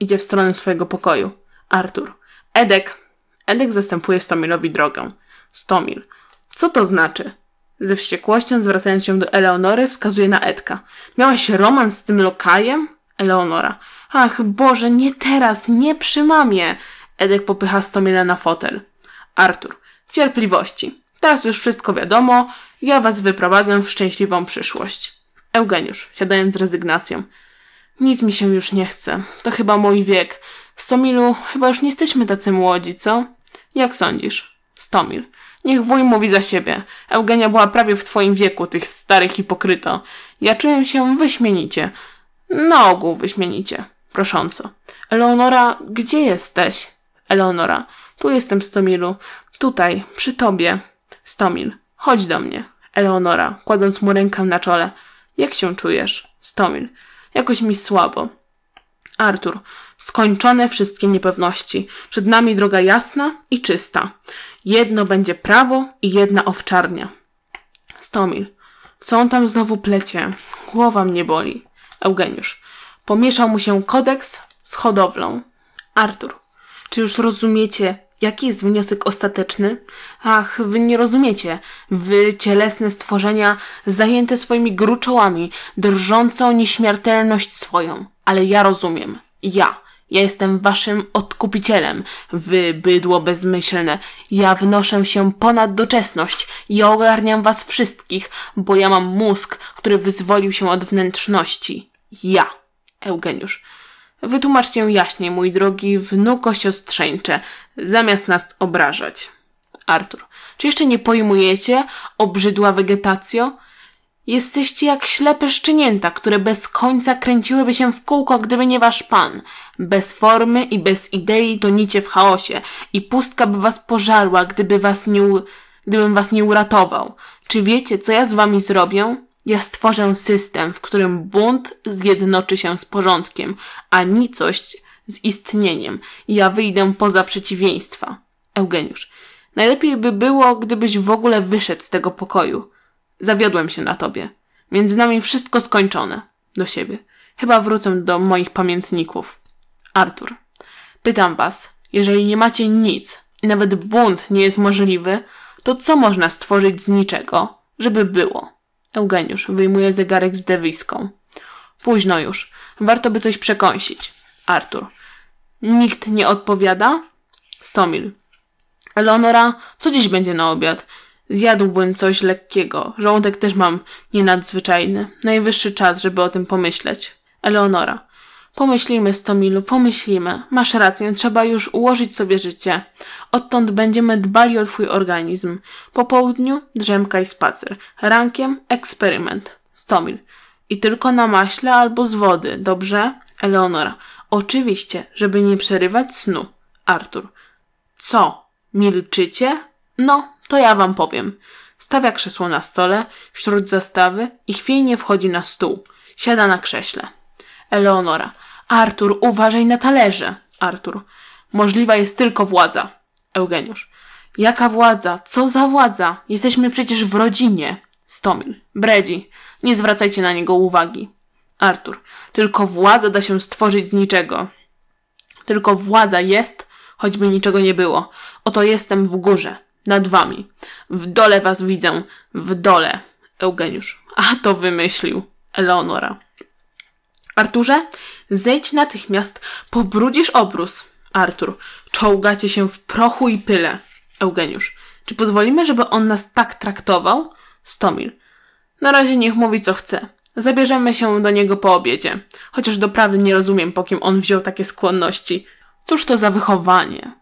Idzie w stronę swojego pokoju. Artur. Edek. Edek zastępuje Stomilowi drogę. Stomil. Co to znaczy? Ze wściekłością zwracając się do Eleonory wskazuje na Edka. Miałaś romans z tym lokajem? Eleonora. Ach, Boże, nie teraz, nie przy mamie. Edek popycha Stomila na fotel. Artur. Cierpliwości. Teraz już wszystko wiadomo, ja was wyprowadzę w szczęśliwą przyszłość. Eugeniusz, siadając z rezygnacją. Nic mi się już nie chce. To chyba mój wiek. Stomilu, chyba już nie jesteśmy tacy młodzi, co? Jak sądzisz? Stomil. Niech wuj mówi za siebie. Eugenia była prawie w twoim wieku, tych starych hipokryto. Ja czuję się wyśmienicie. Na ogół wyśmienicie. Prosząco. Eleonora, gdzie jesteś? Eleonora. Tu jestem, Stomilu. Tutaj, przy tobie. Stomil, chodź do mnie. Eleonora, kładąc mu rękę na czole. Jak się czujesz? Stomil, jakoś mi słabo. Artur, skończone wszystkie niepewności. Przed nami droga jasna i czysta. Jedno będzie prawo i jedna owczarnia. Stomil, co on tam znowu plecie? Głowa mnie boli. Eugeniusz, pomieszał mu się kodeks z hodowlą. Artur, czy już rozumiecie, Jaki jest wniosek ostateczny? Ach, wy nie rozumiecie. Wy, cielesne stworzenia, zajęte swoimi gruczołami, drżącą nieśmiertelność swoją. Ale ja rozumiem. Ja. Ja jestem waszym odkupicielem. Wy, bydło bezmyślne. Ja wnoszę się ponad doczesność. Ja ogarniam was wszystkich, bo ja mam mózg, który wyzwolił się od wnętrzności. Ja. Eugeniusz. Wytłumacz się jaśniej, mój drogi wnuko siostrzeńcze, zamiast nas obrażać. Artur. Czy jeszcze nie pojmujecie, obrzydła wegetacjo? Jesteście jak ślepe szczenięta, które bez końca kręciłyby się w kółko, gdyby nie wasz pan. Bez formy i bez idei tonicie w chaosie i pustka by was pożarła, gdyby was nie, gdybym was nie uratował. Czy wiecie, co ja z wami zrobię? Ja stworzę system, w którym bunt zjednoczy się z porządkiem, a nicość z istnieniem. Ja wyjdę poza przeciwieństwa. Eugeniusz. Najlepiej by było, gdybyś w ogóle wyszedł z tego pokoju. Zawiodłem się na tobie. Między nami wszystko skończone. Do siebie. Chyba wrócę do moich pamiętników. Artur. Pytam was, jeżeli nie macie nic, nawet bunt nie jest możliwy, to co można stworzyć z niczego, żeby było? Eugeniusz wyjmuje zegarek z dewiską. Późno już. Warto by coś przekąsić. Artur. Nikt nie odpowiada? Stomil. Eleonora, co dziś będzie na obiad? Zjadłbym coś lekkiego. Żołądek też mam nienadzwyczajny. Najwyższy czas, żeby o tym pomyśleć. Eleonora. Pomyślimy, Stomilu, pomyślimy. Masz rację, trzeba już ułożyć sobie życie. Odtąd będziemy dbali o twój organizm. Po południu drzemka i spacer. Rankiem eksperyment. Stomil. I tylko na maśle albo z wody, dobrze? Eleonora. Oczywiście, żeby nie przerywać snu. Artur. Co? Milczycie? No, to ja wam powiem. Stawia krzesło na stole, wśród zastawy i chwiejnie wchodzi na stół. Siada na krześle. Eleonora. Artur, uważaj na talerze. Artur. Możliwa jest tylko władza. Eugeniusz. Jaka władza? Co za władza? Jesteśmy przecież w rodzinie. Stomil. Bredzi. Nie zwracajcie na niego uwagi. Artur. Tylko władza da się stworzyć z niczego. Tylko władza jest, choćby niczego nie było. Oto jestem w górze. Nad wami. W dole was widzę. W dole. Eugeniusz. A to wymyślił. Eleonora. Arturze, Zejdź natychmiast, pobrudzisz obrus. Artur, czołgacie się w prochu i pyle. Eugeniusz, czy pozwolimy, żeby on nas tak traktował? Stomil, na razie niech mówi co chce. Zabierzemy się do niego po obiedzie. Chociaż doprawdy nie rozumiem, po kim on wziął takie skłonności. Cóż to za wychowanie?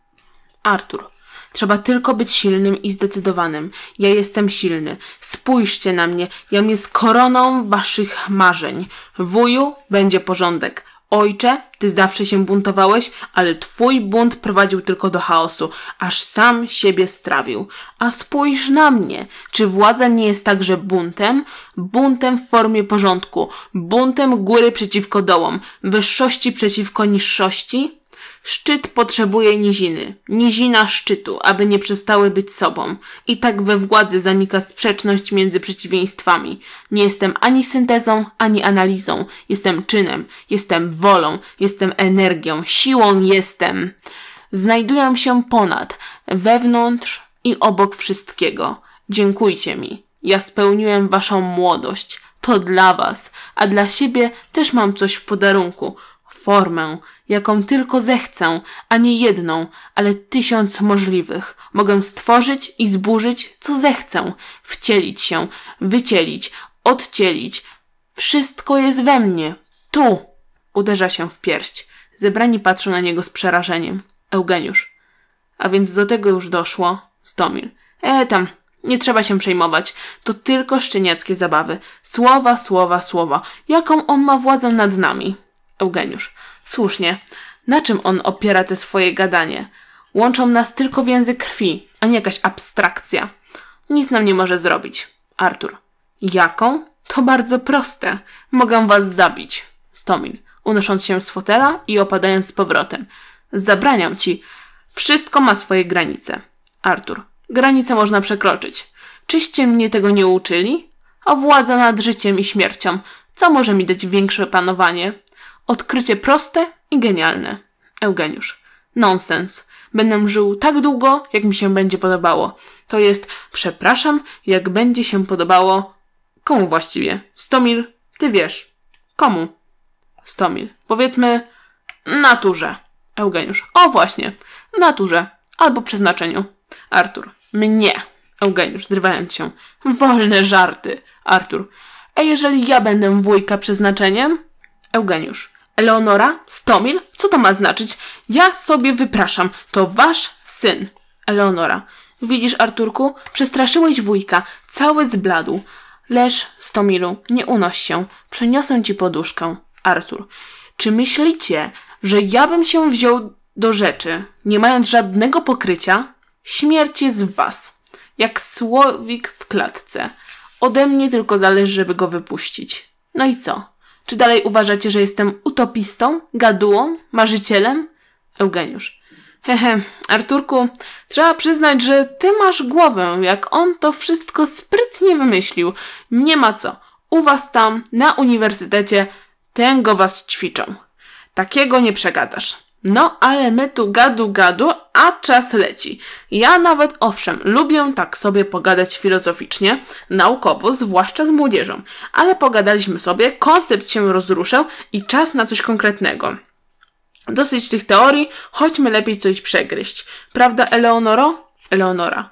Artur, Trzeba tylko być silnym i zdecydowanym. Ja jestem silny. Spójrzcie na mnie. Ja mnie z koroną waszych marzeń. Wuju, będzie porządek. Ojcze, ty zawsze się buntowałeś, ale twój bunt prowadził tylko do chaosu, aż sam siebie strawił. A spójrz na mnie, czy władza nie jest także buntem? Buntem w formie porządku, buntem góry przeciwko dołom, wyższości przeciwko niższości? Szczyt potrzebuje niziny, nizina szczytu, aby nie przestały być sobą. I tak we władzy zanika sprzeczność między przeciwieństwami. Nie jestem ani syntezą, ani analizą. Jestem czynem, jestem wolą, jestem energią, siłą jestem. Znajduję się ponad, wewnątrz i obok wszystkiego. Dziękujcie mi. Ja spełniłem waszą młodość. To dla was, a dla siebie też mam coś w podarunku. Formę, jaką tylko zechcę, a nie jedną, ale tysiąc możliwych. Mogę stworzyć i zburzyć, co zechcę, wcielić się, wycielić, odcielić. Wszystko jest we mnie, tu! Uderza się w pierś. Zebrani patrzą na niego z przerażeniem. Eugeniusz. A więc do tego już doszło. Stomil. E, tam, nie trzeba się przejmować. To tylko szczeniackie zabawy. Słowa, słowa, słowa. Jaką on ma władzę nad nami? Eugeniusz. Słusznie. Na czym on opiera te swoje gadanie? Łączą nas tylko więzy krwi, a nie jakaś abstrakcja. Nic nam nie może zrobić. Artur. Jaką? To bardzo proste. Mogę was zabić. Stomin. Unosząc się z fotela i opadając z powrotem. Zabraniam ci. Wszystko ma swoje granice. Artur. Granice można przekroczyć. Czyście mnie tego nie uczyli? O władza nad życiem i śmiercią. Co może mi dać większe panowanie? Odkrycie proste i genialne. Eugeniusz. Nonsens. Będę żył tak długo, jak mi się będzie podobało. To jest, przepraszam, jak będzie się podobało. Komu właściwie? Stomil, ty wiesz. Komu? Stomil. Powiedzmy, naturze. Eugeniusz. O właśnie, naturze. Albo przeznaczeniu. Artur. Mnie. Eugeniusz, zrywając się. Wolne żarty. Artur. A jeżeli ja będę wujka przeznaczeniem? Eugeniusz. Eleonora? Stomil? Co to ma znaczyć? Ja sobie wypraszam. To wasz syn. Eleonora. Widzisz, Arturku? Przestraszyłeś wujka. Cały zbladł. Leż, Stomilu, nie unoś się. Przeniosę ci poduszkę. Artur. Czy myślicie, że ja bym się wziął do rzeczy, nie mając żadnego pokrycia? Śmierć jest w was. Jak słowik w klatce. Ode mnie tylko zależy, żeby go wypuścić. No i co? Czy dalej uważacie, że jestem utopistą, gadułą, marzycielem? Eugeniusz. Hehe, Arturku, trzeba przyznać, że ty masz głowę, jak on to wszystko sprytnie wymyślił. Nie ma co. U was tam, na uniwersytecie, tęgo was ćwiczą. Takiego nie przegadasz. No ale my tu gadu gadu, a czas leci. Ja nawet owszem, lubię tak sobie pogadać filozoficznie, naukowo, zwłaszcza z młodzieżą, ale pogadaliśmy sobie, koncept się rozruszał i czas na coś konkretnego. Dosyć tych teorii, chodźmy lepiej coś przegryźć. Prawda, Eleonoro? Eleonora.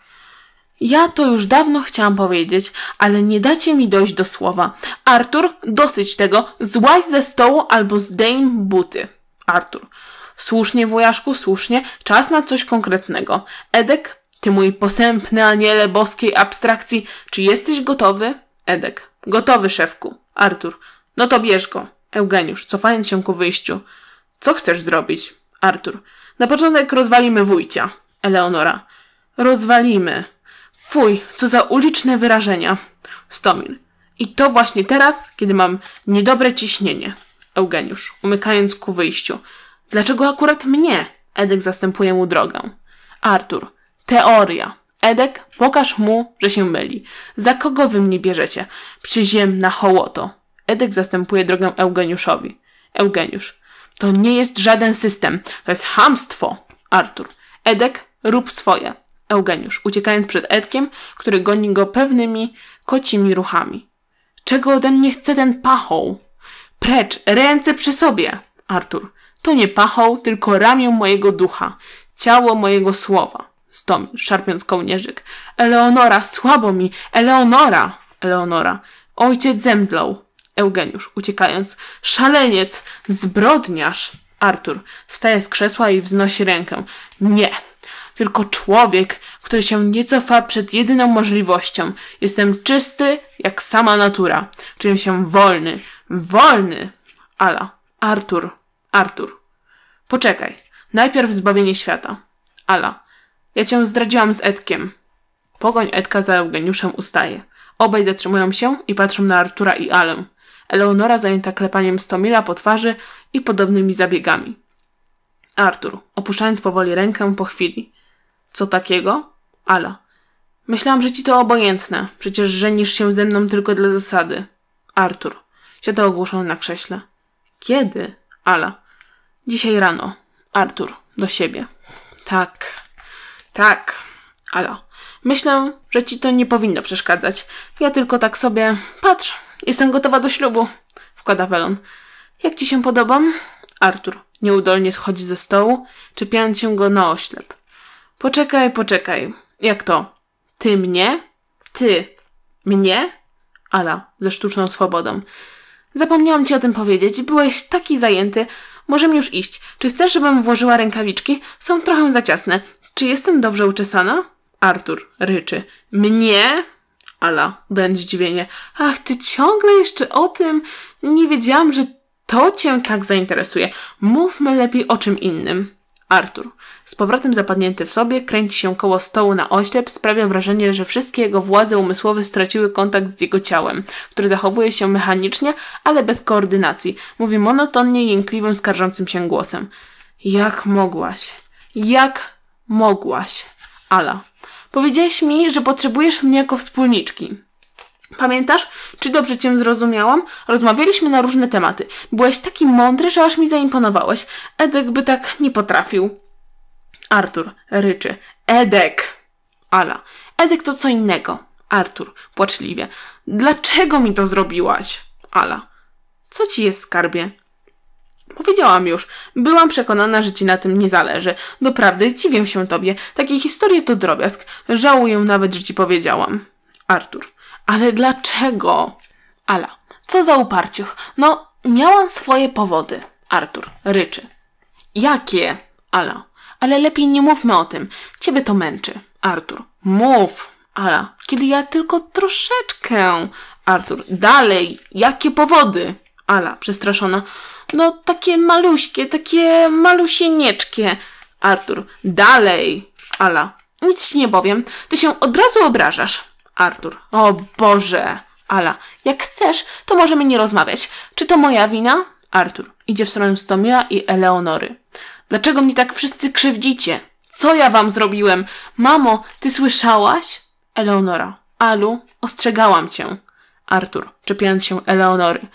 Ja to już dawno chciałam powiedzieć, ale nie dacie mi dojść do słowa. Artur, dosyć tego, złaź ze stołu albo zdejm buty. Artur. Słusznie, wojaszku, słusznie. Czas na coś konkretnego. Edek, ty mój posępny aniele boskiej abstrakcji, czy jesteś gotowy? Edek. Gotowy, szefku. Artur. No to bierz go. Eugeniusz, cofając się ku wyjściu. Co chcesz zrobić? Artur. Na początek rozwalimy wujcia. Eleonora. Rozwalimy. Fuj, co za uliczne wyrażenia. Stomil. I to właśnie teraz, kiedy mam niedobre ciśnienie. Eugeniusz, umykając ku wyjściu. Dlaczego akurat mnie? Edek zastępuje mu drogę. Artur, teoria. Edek, pokaż mu, że się myli. Za kogo wy mnie bierzecie? Przyziemna hołoto. Edek zastępuje drogę Eugeniuszowi. Eugeniusz. To nie jest żaden system. To jest hamstwo. Artur. Edek, rób swoje. Eugeniusz, uciekając przed Edkiem, który goni go pewnymi kocimi ruchami. Czego ode mnie chce ten pachoł? Precz, ręce przy sobie! Artur. To nie pachoł, tylko ramię mojego ducha, ciało mojego słowa. Stom, szarpiąc kołnierzyk. Eleonora, słabo mi! Eleonora! Eleonora. Ojciec zemdlał. Eugeniusz, uciekając. Szaleniec! Zbrodniarz! Artur. Wstaje z krzesła i wznosi rękę. Nie! Tylko człowiek, który się nie cofa przed jedyną możliwością. Jestem czysty, jak sama natura. Czuję się wolny. Wolny! Ala. Artur. Artur. Poczekaj. Najpierw zbawienie świata. Ala. Ja cię zdradziłam z Edkiem. Pogoń Edka za Eugeniuszem ustaje. Obaj zatrzymują się i patrzą na Artura i Alę. Eleonora zajęta klepaniem Stomila po twarzy i podobnymi zabiegami. Artur, opuszczając powoli rękę po chwili. Co takiego? Ala. Myślałam, że ci to obojętne. Przecież żenisz się ze mną tylko dla zasady. Artur. Siada ogłoszony na krześle. Kiedy? Ala. Dzisiaj rano. Artur, do siebie. Tak, tak, Ala. Myślę, że ci to nie powinno przeszkadzać. Ja tylko tak sobie. Patrz, jestem gotowa do ślubu. Wkłada welon. Jak ci się podobam? Artur nieudolnie schodzi ze stołu, czepiając się go na oślep. Poczekaj, poczekaj. Jak to? Ty mnie? Ty mnie? Ala, ze sztuczną swobodą. Zapomniałam ci o tym powiedzieć. Byłeś taki zajęty, Możemy już iść. Czy chcesz, żebym włożyła rękawiczki? Są trochę za ciasne. Czy jestem dobrze uczesana? Artur ryczy. Mnie? Ala, udając zdziwienie. Ach, ty ciągle jeszcze o tym? Nie wiedziałam, że to cię tak zainteresuje. Mówmy lepiej o czym innym. Artur. Z powrotem zapadnięty w sobie, kręci się koło stołu na oślep, sprawia wrażenie, że wszystkie jego władze umysłowe straciły kontakt z jego ciałem, które zachowuje się mechanicznie, ale bez koordynacji. Mówi monotonnie, jękliwym, skarżącym się głosem. Jak mogłaś? Jak mogłaś? Ala. Powiedziałeś mi, że potrzebujesz mnie jako wspólniczki. Pamiętasz? Czy dobrze cię zrozumiałam? Rozmawialiśmy na różne tematy. Byłeś taki mądry, że aż mi zaimponowałeś. Edek by tak nie potrafił. Artur ryczy. Edek! Ala. Edek to co innego. Artur płaczliwie. Dlaczego mi to zrobiłaś? Ala. Co ci jest, skarbie? Powiedziałam już. Byłam przekonana, że ci na tym nie zależy. Doprawdy dziwię się tobie. Takie historie to drobiazg. Żałuję nawet, że ci powiedziałam. Artur. Ale dlaczego? Ala, co za uparciuch. No, miałam swoje powody. Artur, ryczy. Jakie? Ala, ale lepiej nie mówmy o tym. Ciebie to męczy. Artur, mów. Ala, kiedy ja tylko troszeczkę. Artur, dalej. Jakie powody? Ala, przestraszona. No, takie maluśkie, takie malusienieczkie. Artur, dalej. Ala, nic ci nie powiem. Ty się od razu obrażasz. Artur. O Boże! Ala. Jak chcesz, to możemy nie rozmawiać. Czy to moja wina? Artur. Idzie w stronę Stomila i Eleonory. Dlaczego mnie tak wszyscy krzywdzicie? Co ja wam zrobiłem? Mamo, ty słyszałaś? Eleonora. Alu, ostrzegałam cię. Artur, czepiając się Eleonory.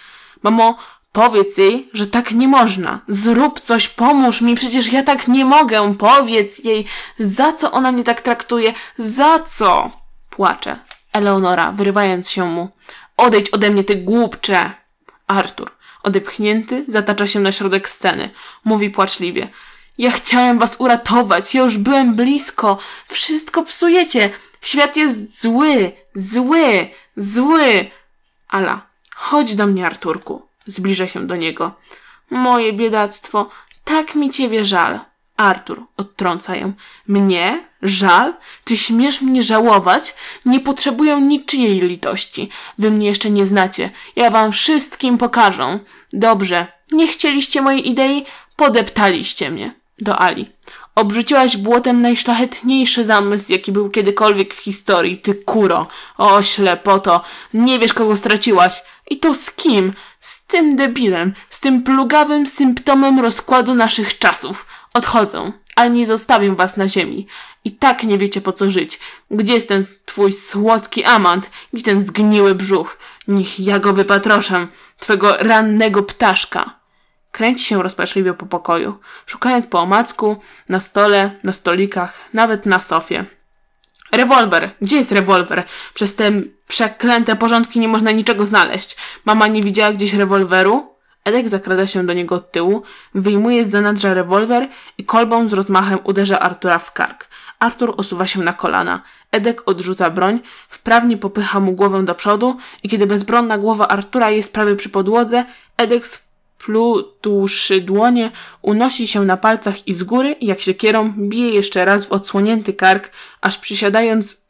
Mamo, powiedz jej, że tak nie można. Zrób coś, pomóż mi, przecież ja tak nie mogę. Powiedz jej, za co ona mnie tak traktuje, za co? płacze. Eleonora, wyrywając się mu. Odejdź ode mnie, ty głupcze! Artur, odepchnięty, zatacza się na środek sceny. Mówi płaczliwie. Ja chciałem was uratować, ja już byłem blisko. Wszystko psujecie. Świat jest zły, zły, zły. Ala, chodź do mnie, Arturku. Zbliża się do niego. Moje biedactwo, tak mi ciebie żal. Artur, odtrąca ją. Mnie? żal, ty śmiesz mnie żałować, nie potrzebuję niczyjej litości. Wy mnie jeszcze nie znacie. Ja wam wszystkim pokażę. Dobrze, nie chcieliście mojej idei, podeptaliście mnie. Do Ali. Obrzuciłaś błotem najszlachetniejszy zamysł, jaki był kiedykolwiek w historii, ty kuro. O, ślepoto, nie wiesz kogo straciłaś. I to z kim? Z tym debilem, z tym plugawym symptomem rozkładu naszych czasów. Odchodzą ani zostawię was na ziemi. I tak nie wiecie po co żyć. Gdzie jest ten twój słodki amant? Gdzie ten zgniły brzuch? Niech ja go wypatroszę, twego rannego ptaszka. Kręci się rozpaczliwie po pokoju, szukając po omacku, na stole, na stolikach, nawet na sofie. Rewolwer! Gdzie jest rewolwer? Przez te przeklęte porządki nie można niczego znaleźć. Mama nie widziała gdzieś rewolweru? Edek zakrada się do niego od tyłu, wyjmuje z zanadrza rewolwer i kolbą z rozmachem uderza Artura w kark. Artur osuwa się na kolana. Edek odrzuca broń, wprawnie popycha mu głowę do przodu i kiedy bezbronna głowa Artura jest prawie przy podłodze, Edek splutłszy dłonie, unosi się na palcach i z góry, jak się kierą, bije jeszcze raz w odsłonięty kark, aż przysiadając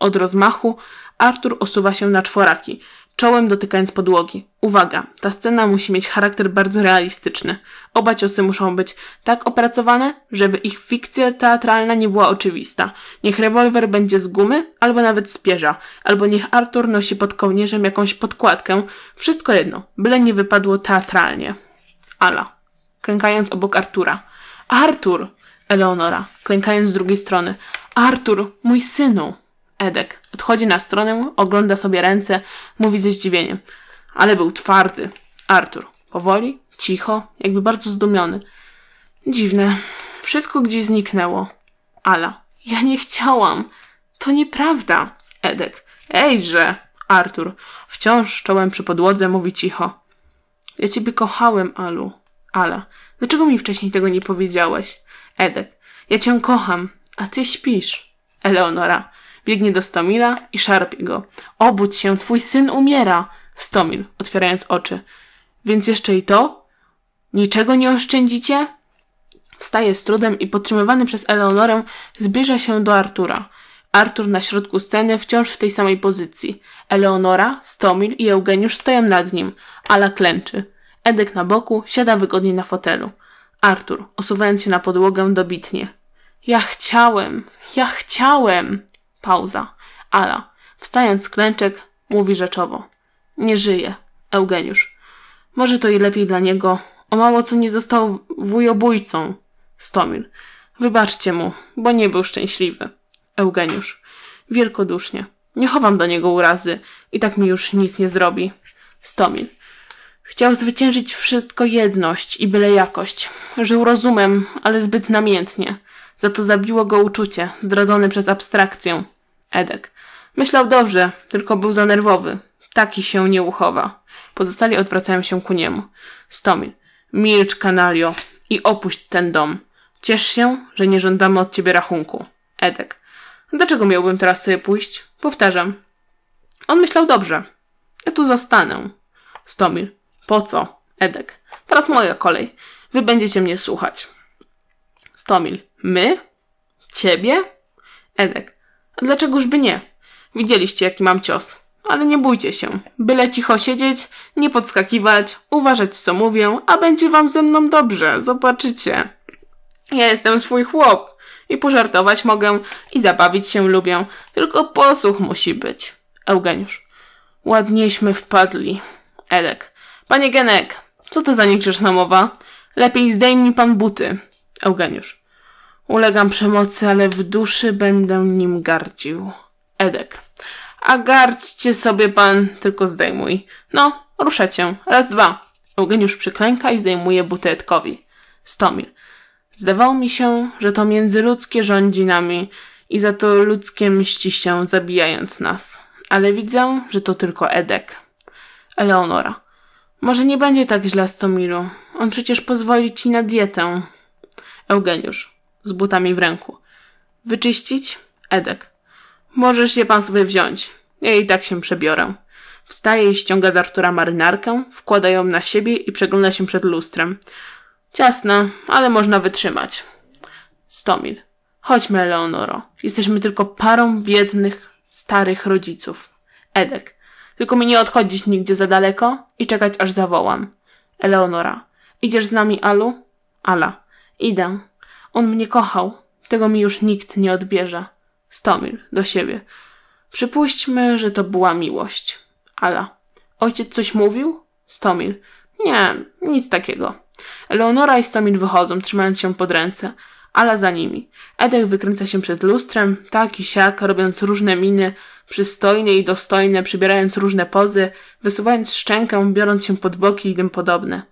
od rozmachu, Artur osuwa się na czworaki czołem dotykając podłogi. Uwaga, ta scena musi mieć charakter bardzo realistyczny. Oba ciosy muszą być tak opracowane, żeby ich fikcja teatralna nie była oczywista. Niech rewolwer będzie z gumy, albo nawet z pierza, albo niech Artur nosi pod kołnierzem jakąś podkładkę. Wszystko jedno, byle nie wypadło teatralnie. Ala, klękając obok Artura. Artur! Eleonora, klękając z drugiej strony. Artur, mój synu! Edek. Odchodzi na stronę, ogląda sobie ręce, mówi ze zdziwieniem. Ale był twardy. Artur. Powoli, cicho, jakby bardzo zdumiony. Dziwne. Wszystko gdzieś zniknęło. Ala. Ja nie chciałam. To nieprawda. Edek. Ejże. Artur. Wciąż czołem przy podłodze mówi cicho. Ja ciebie kochałem, Alu. Ala. Dlaczego mi wcześniej tego nie powiedziałeś? Edek. Ja cię kocham, a ty śpisz. Eleonora. Biegnie do Stomila i szarpie go. Obudź się, twój syn umiera! Stomil, otwierając oczy. Więc jeszcze i to? Niczego nie oszczędzicie? Wstaje z trudem i podtrzymywany przez Eleonorę zbliża się do Artura. Artur na środku sceny wciąż w tej samej pozycji. Eleonora, Stomil i Eugeniusz stoją nad nim. Ala klęczy. Edek na boku siada wygodnie na fotelu. Artur, osuwając się na podłogę dobitnie. Ja chciałem, ja chciałem. Pauza. Ala, wstając z klęczek, mówi rzeczowo. Nie żyje. Eugeniusz. Może to i lepiej dla niego. O mało co nie został wujobójcą. Stomil. Wybaczcie mu, bo nie był szczęśliwy. Eugeniusz. Wielkodusznie. Nie chowam do niego urazy i tak mi już nic nie zrobi. Stomil. Chciał zwyciężyć wszystko jedność i byle jakość. Żył rozumem, ale zbyt namiętnie. Za to zabiło go uczucie, zdradzone przez abstrakcję. Edek. Myślał dobrze, tylko był za nerwowy. Taki się nie uchowa. Pozostali odwracają się ku niemu. Stomil. Milcz, kanalio, i opuść ten dom. Ciesz się, że nie żądamy od ciebie rachunku. Edek. Dlaczego miałbym teraz sobie pójść? Powtarzam. On myślał dobrze. Ja tu zostanę. Stomil. Po co? Edek. Teraz moja kolej. Wy będziecie mnie słuchać. Stomil. My? Ciebie? Edek. A dlaczegoż by nie? Widzieliście, jaki mam cios. Ale nie bójcie się. Byle cicho siedzieć, nie podskakiwać, uważać co mówię, a będzie wam ze mną dobrze, zobaczycie. Ja jestem swój chłop i pożartować mogę i zabawić się lubię, tylko posłuch musi być. Eugeniusz. Ładnieśmy wpadli. Edek. Panie Genek, co to za niegrzeczna mowa? Lepiej zdejmij pan buty. Eugeniusz. Ulegam przemocy, ale w duszy będę nim gardził. Edek. A gardźcie sobie pan, tylko zdejmuj. No, ruszacie. Raz, dwa. Eugeniusz przyklęka i zdejmuje Edkowi. Stomil. Zdawało mi się, że to międzyludzkie rządzi nami i za to ludzkie mści się, zabijając nas. Ale widzę, że to tylko Edek. Eleonora. Może nie będzie tak źle Stomilu. On przecież pozwoli ci na dietę. Eugeniusz z butami w ręku. Wyczyścić? Edek. Możesz się pan sobie wziąć. Ja i tak się przebiorę. Wstaje i ściąga z Artura marynarkę, wkłada ją na siebie i przegląda się przed lustrem. Ciasna, ale można wytrzymać. Stomil. Chodźmy, Eleonoro. Jesteśmy tylko parą biednych, starych rodziców. Edek. Tylko mi nie odchodzić nigdzie za daleko i czekać aż zawołam. Eleonora. Idziesz z nami, Alu? Ala. Idę. On mnie kochał. Tego mi już nikt nie odbierze. Stomil, do siebie. Przypuśćmy, że to była miłość. Ala. Ojciec coś mówił? Stomil. Nie, nic takiego. Eleonora i Stomil wychodzą, trzymając się pod ręce. Ala za nimi. Edek wykręca się przed lustrem, tak i siak, robiąc różne miny, przystojne i dostojne, przybierając różne pozy, wysuwając szczękę, biorąc się pod boki i tym podobne.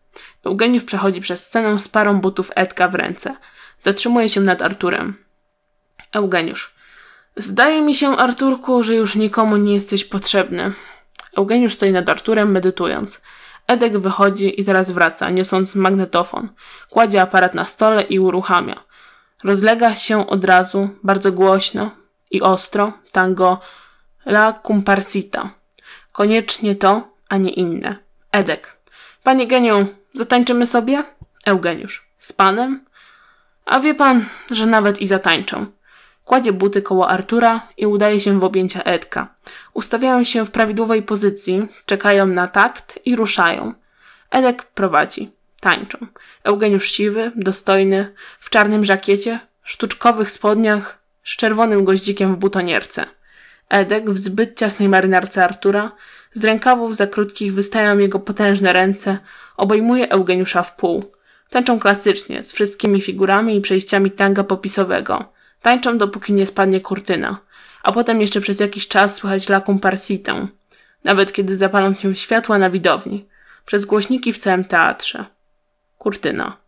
Eugeniusz przechodzi przez scenę z parą butów Edka w ręce – Zatrzymuje się nad Arturem. Eugeniusz. Zdaje mi się, Arturku, że już nikomu nie jesteś potrzebny. Eugeniusz stoi nad Arturem, medytując. Edek wychodzi i teraz wraca, niosąc magnetofon. Kładzie aparat na stole i uruchamia. Rozlega się od razu, bardzo głośno i ostro, tango La Comparsita. Koniecznie to, a nie inne. Edek. Panie geniu, zatańczymy sobie? Eugeniusz. Z panem? A wie pan, że nawet i zatańczą? Kładzie buty koło Artura i udaje się w objęcia Edka. Ustawiają się w prawidłowej pozycji, czekają na takt i ruszają. Edek prowadzi. Tańczą. Eugeniusz siwy, dostojny, w czarnym żakiecie, sztuczkowych spodniach, z czerwonym goździkiem w butonierce. Edek w zbyt ciasnej marynarce Artura, z rękawów za krótkich wystają jego potężne ręce, obejmuje Eugeniusza w pół. Tańczą klasycznie, z wszystkimi figurami i przejściami tanga popisowego. Tańczą dopóki nie spadnie kurtyna. A potem jeszcze przez jakiś czas słychać la parsitę. Nawet kiedy zapalą się światła na widowni. Przez głośniki w całym teatrze. Kurtyna.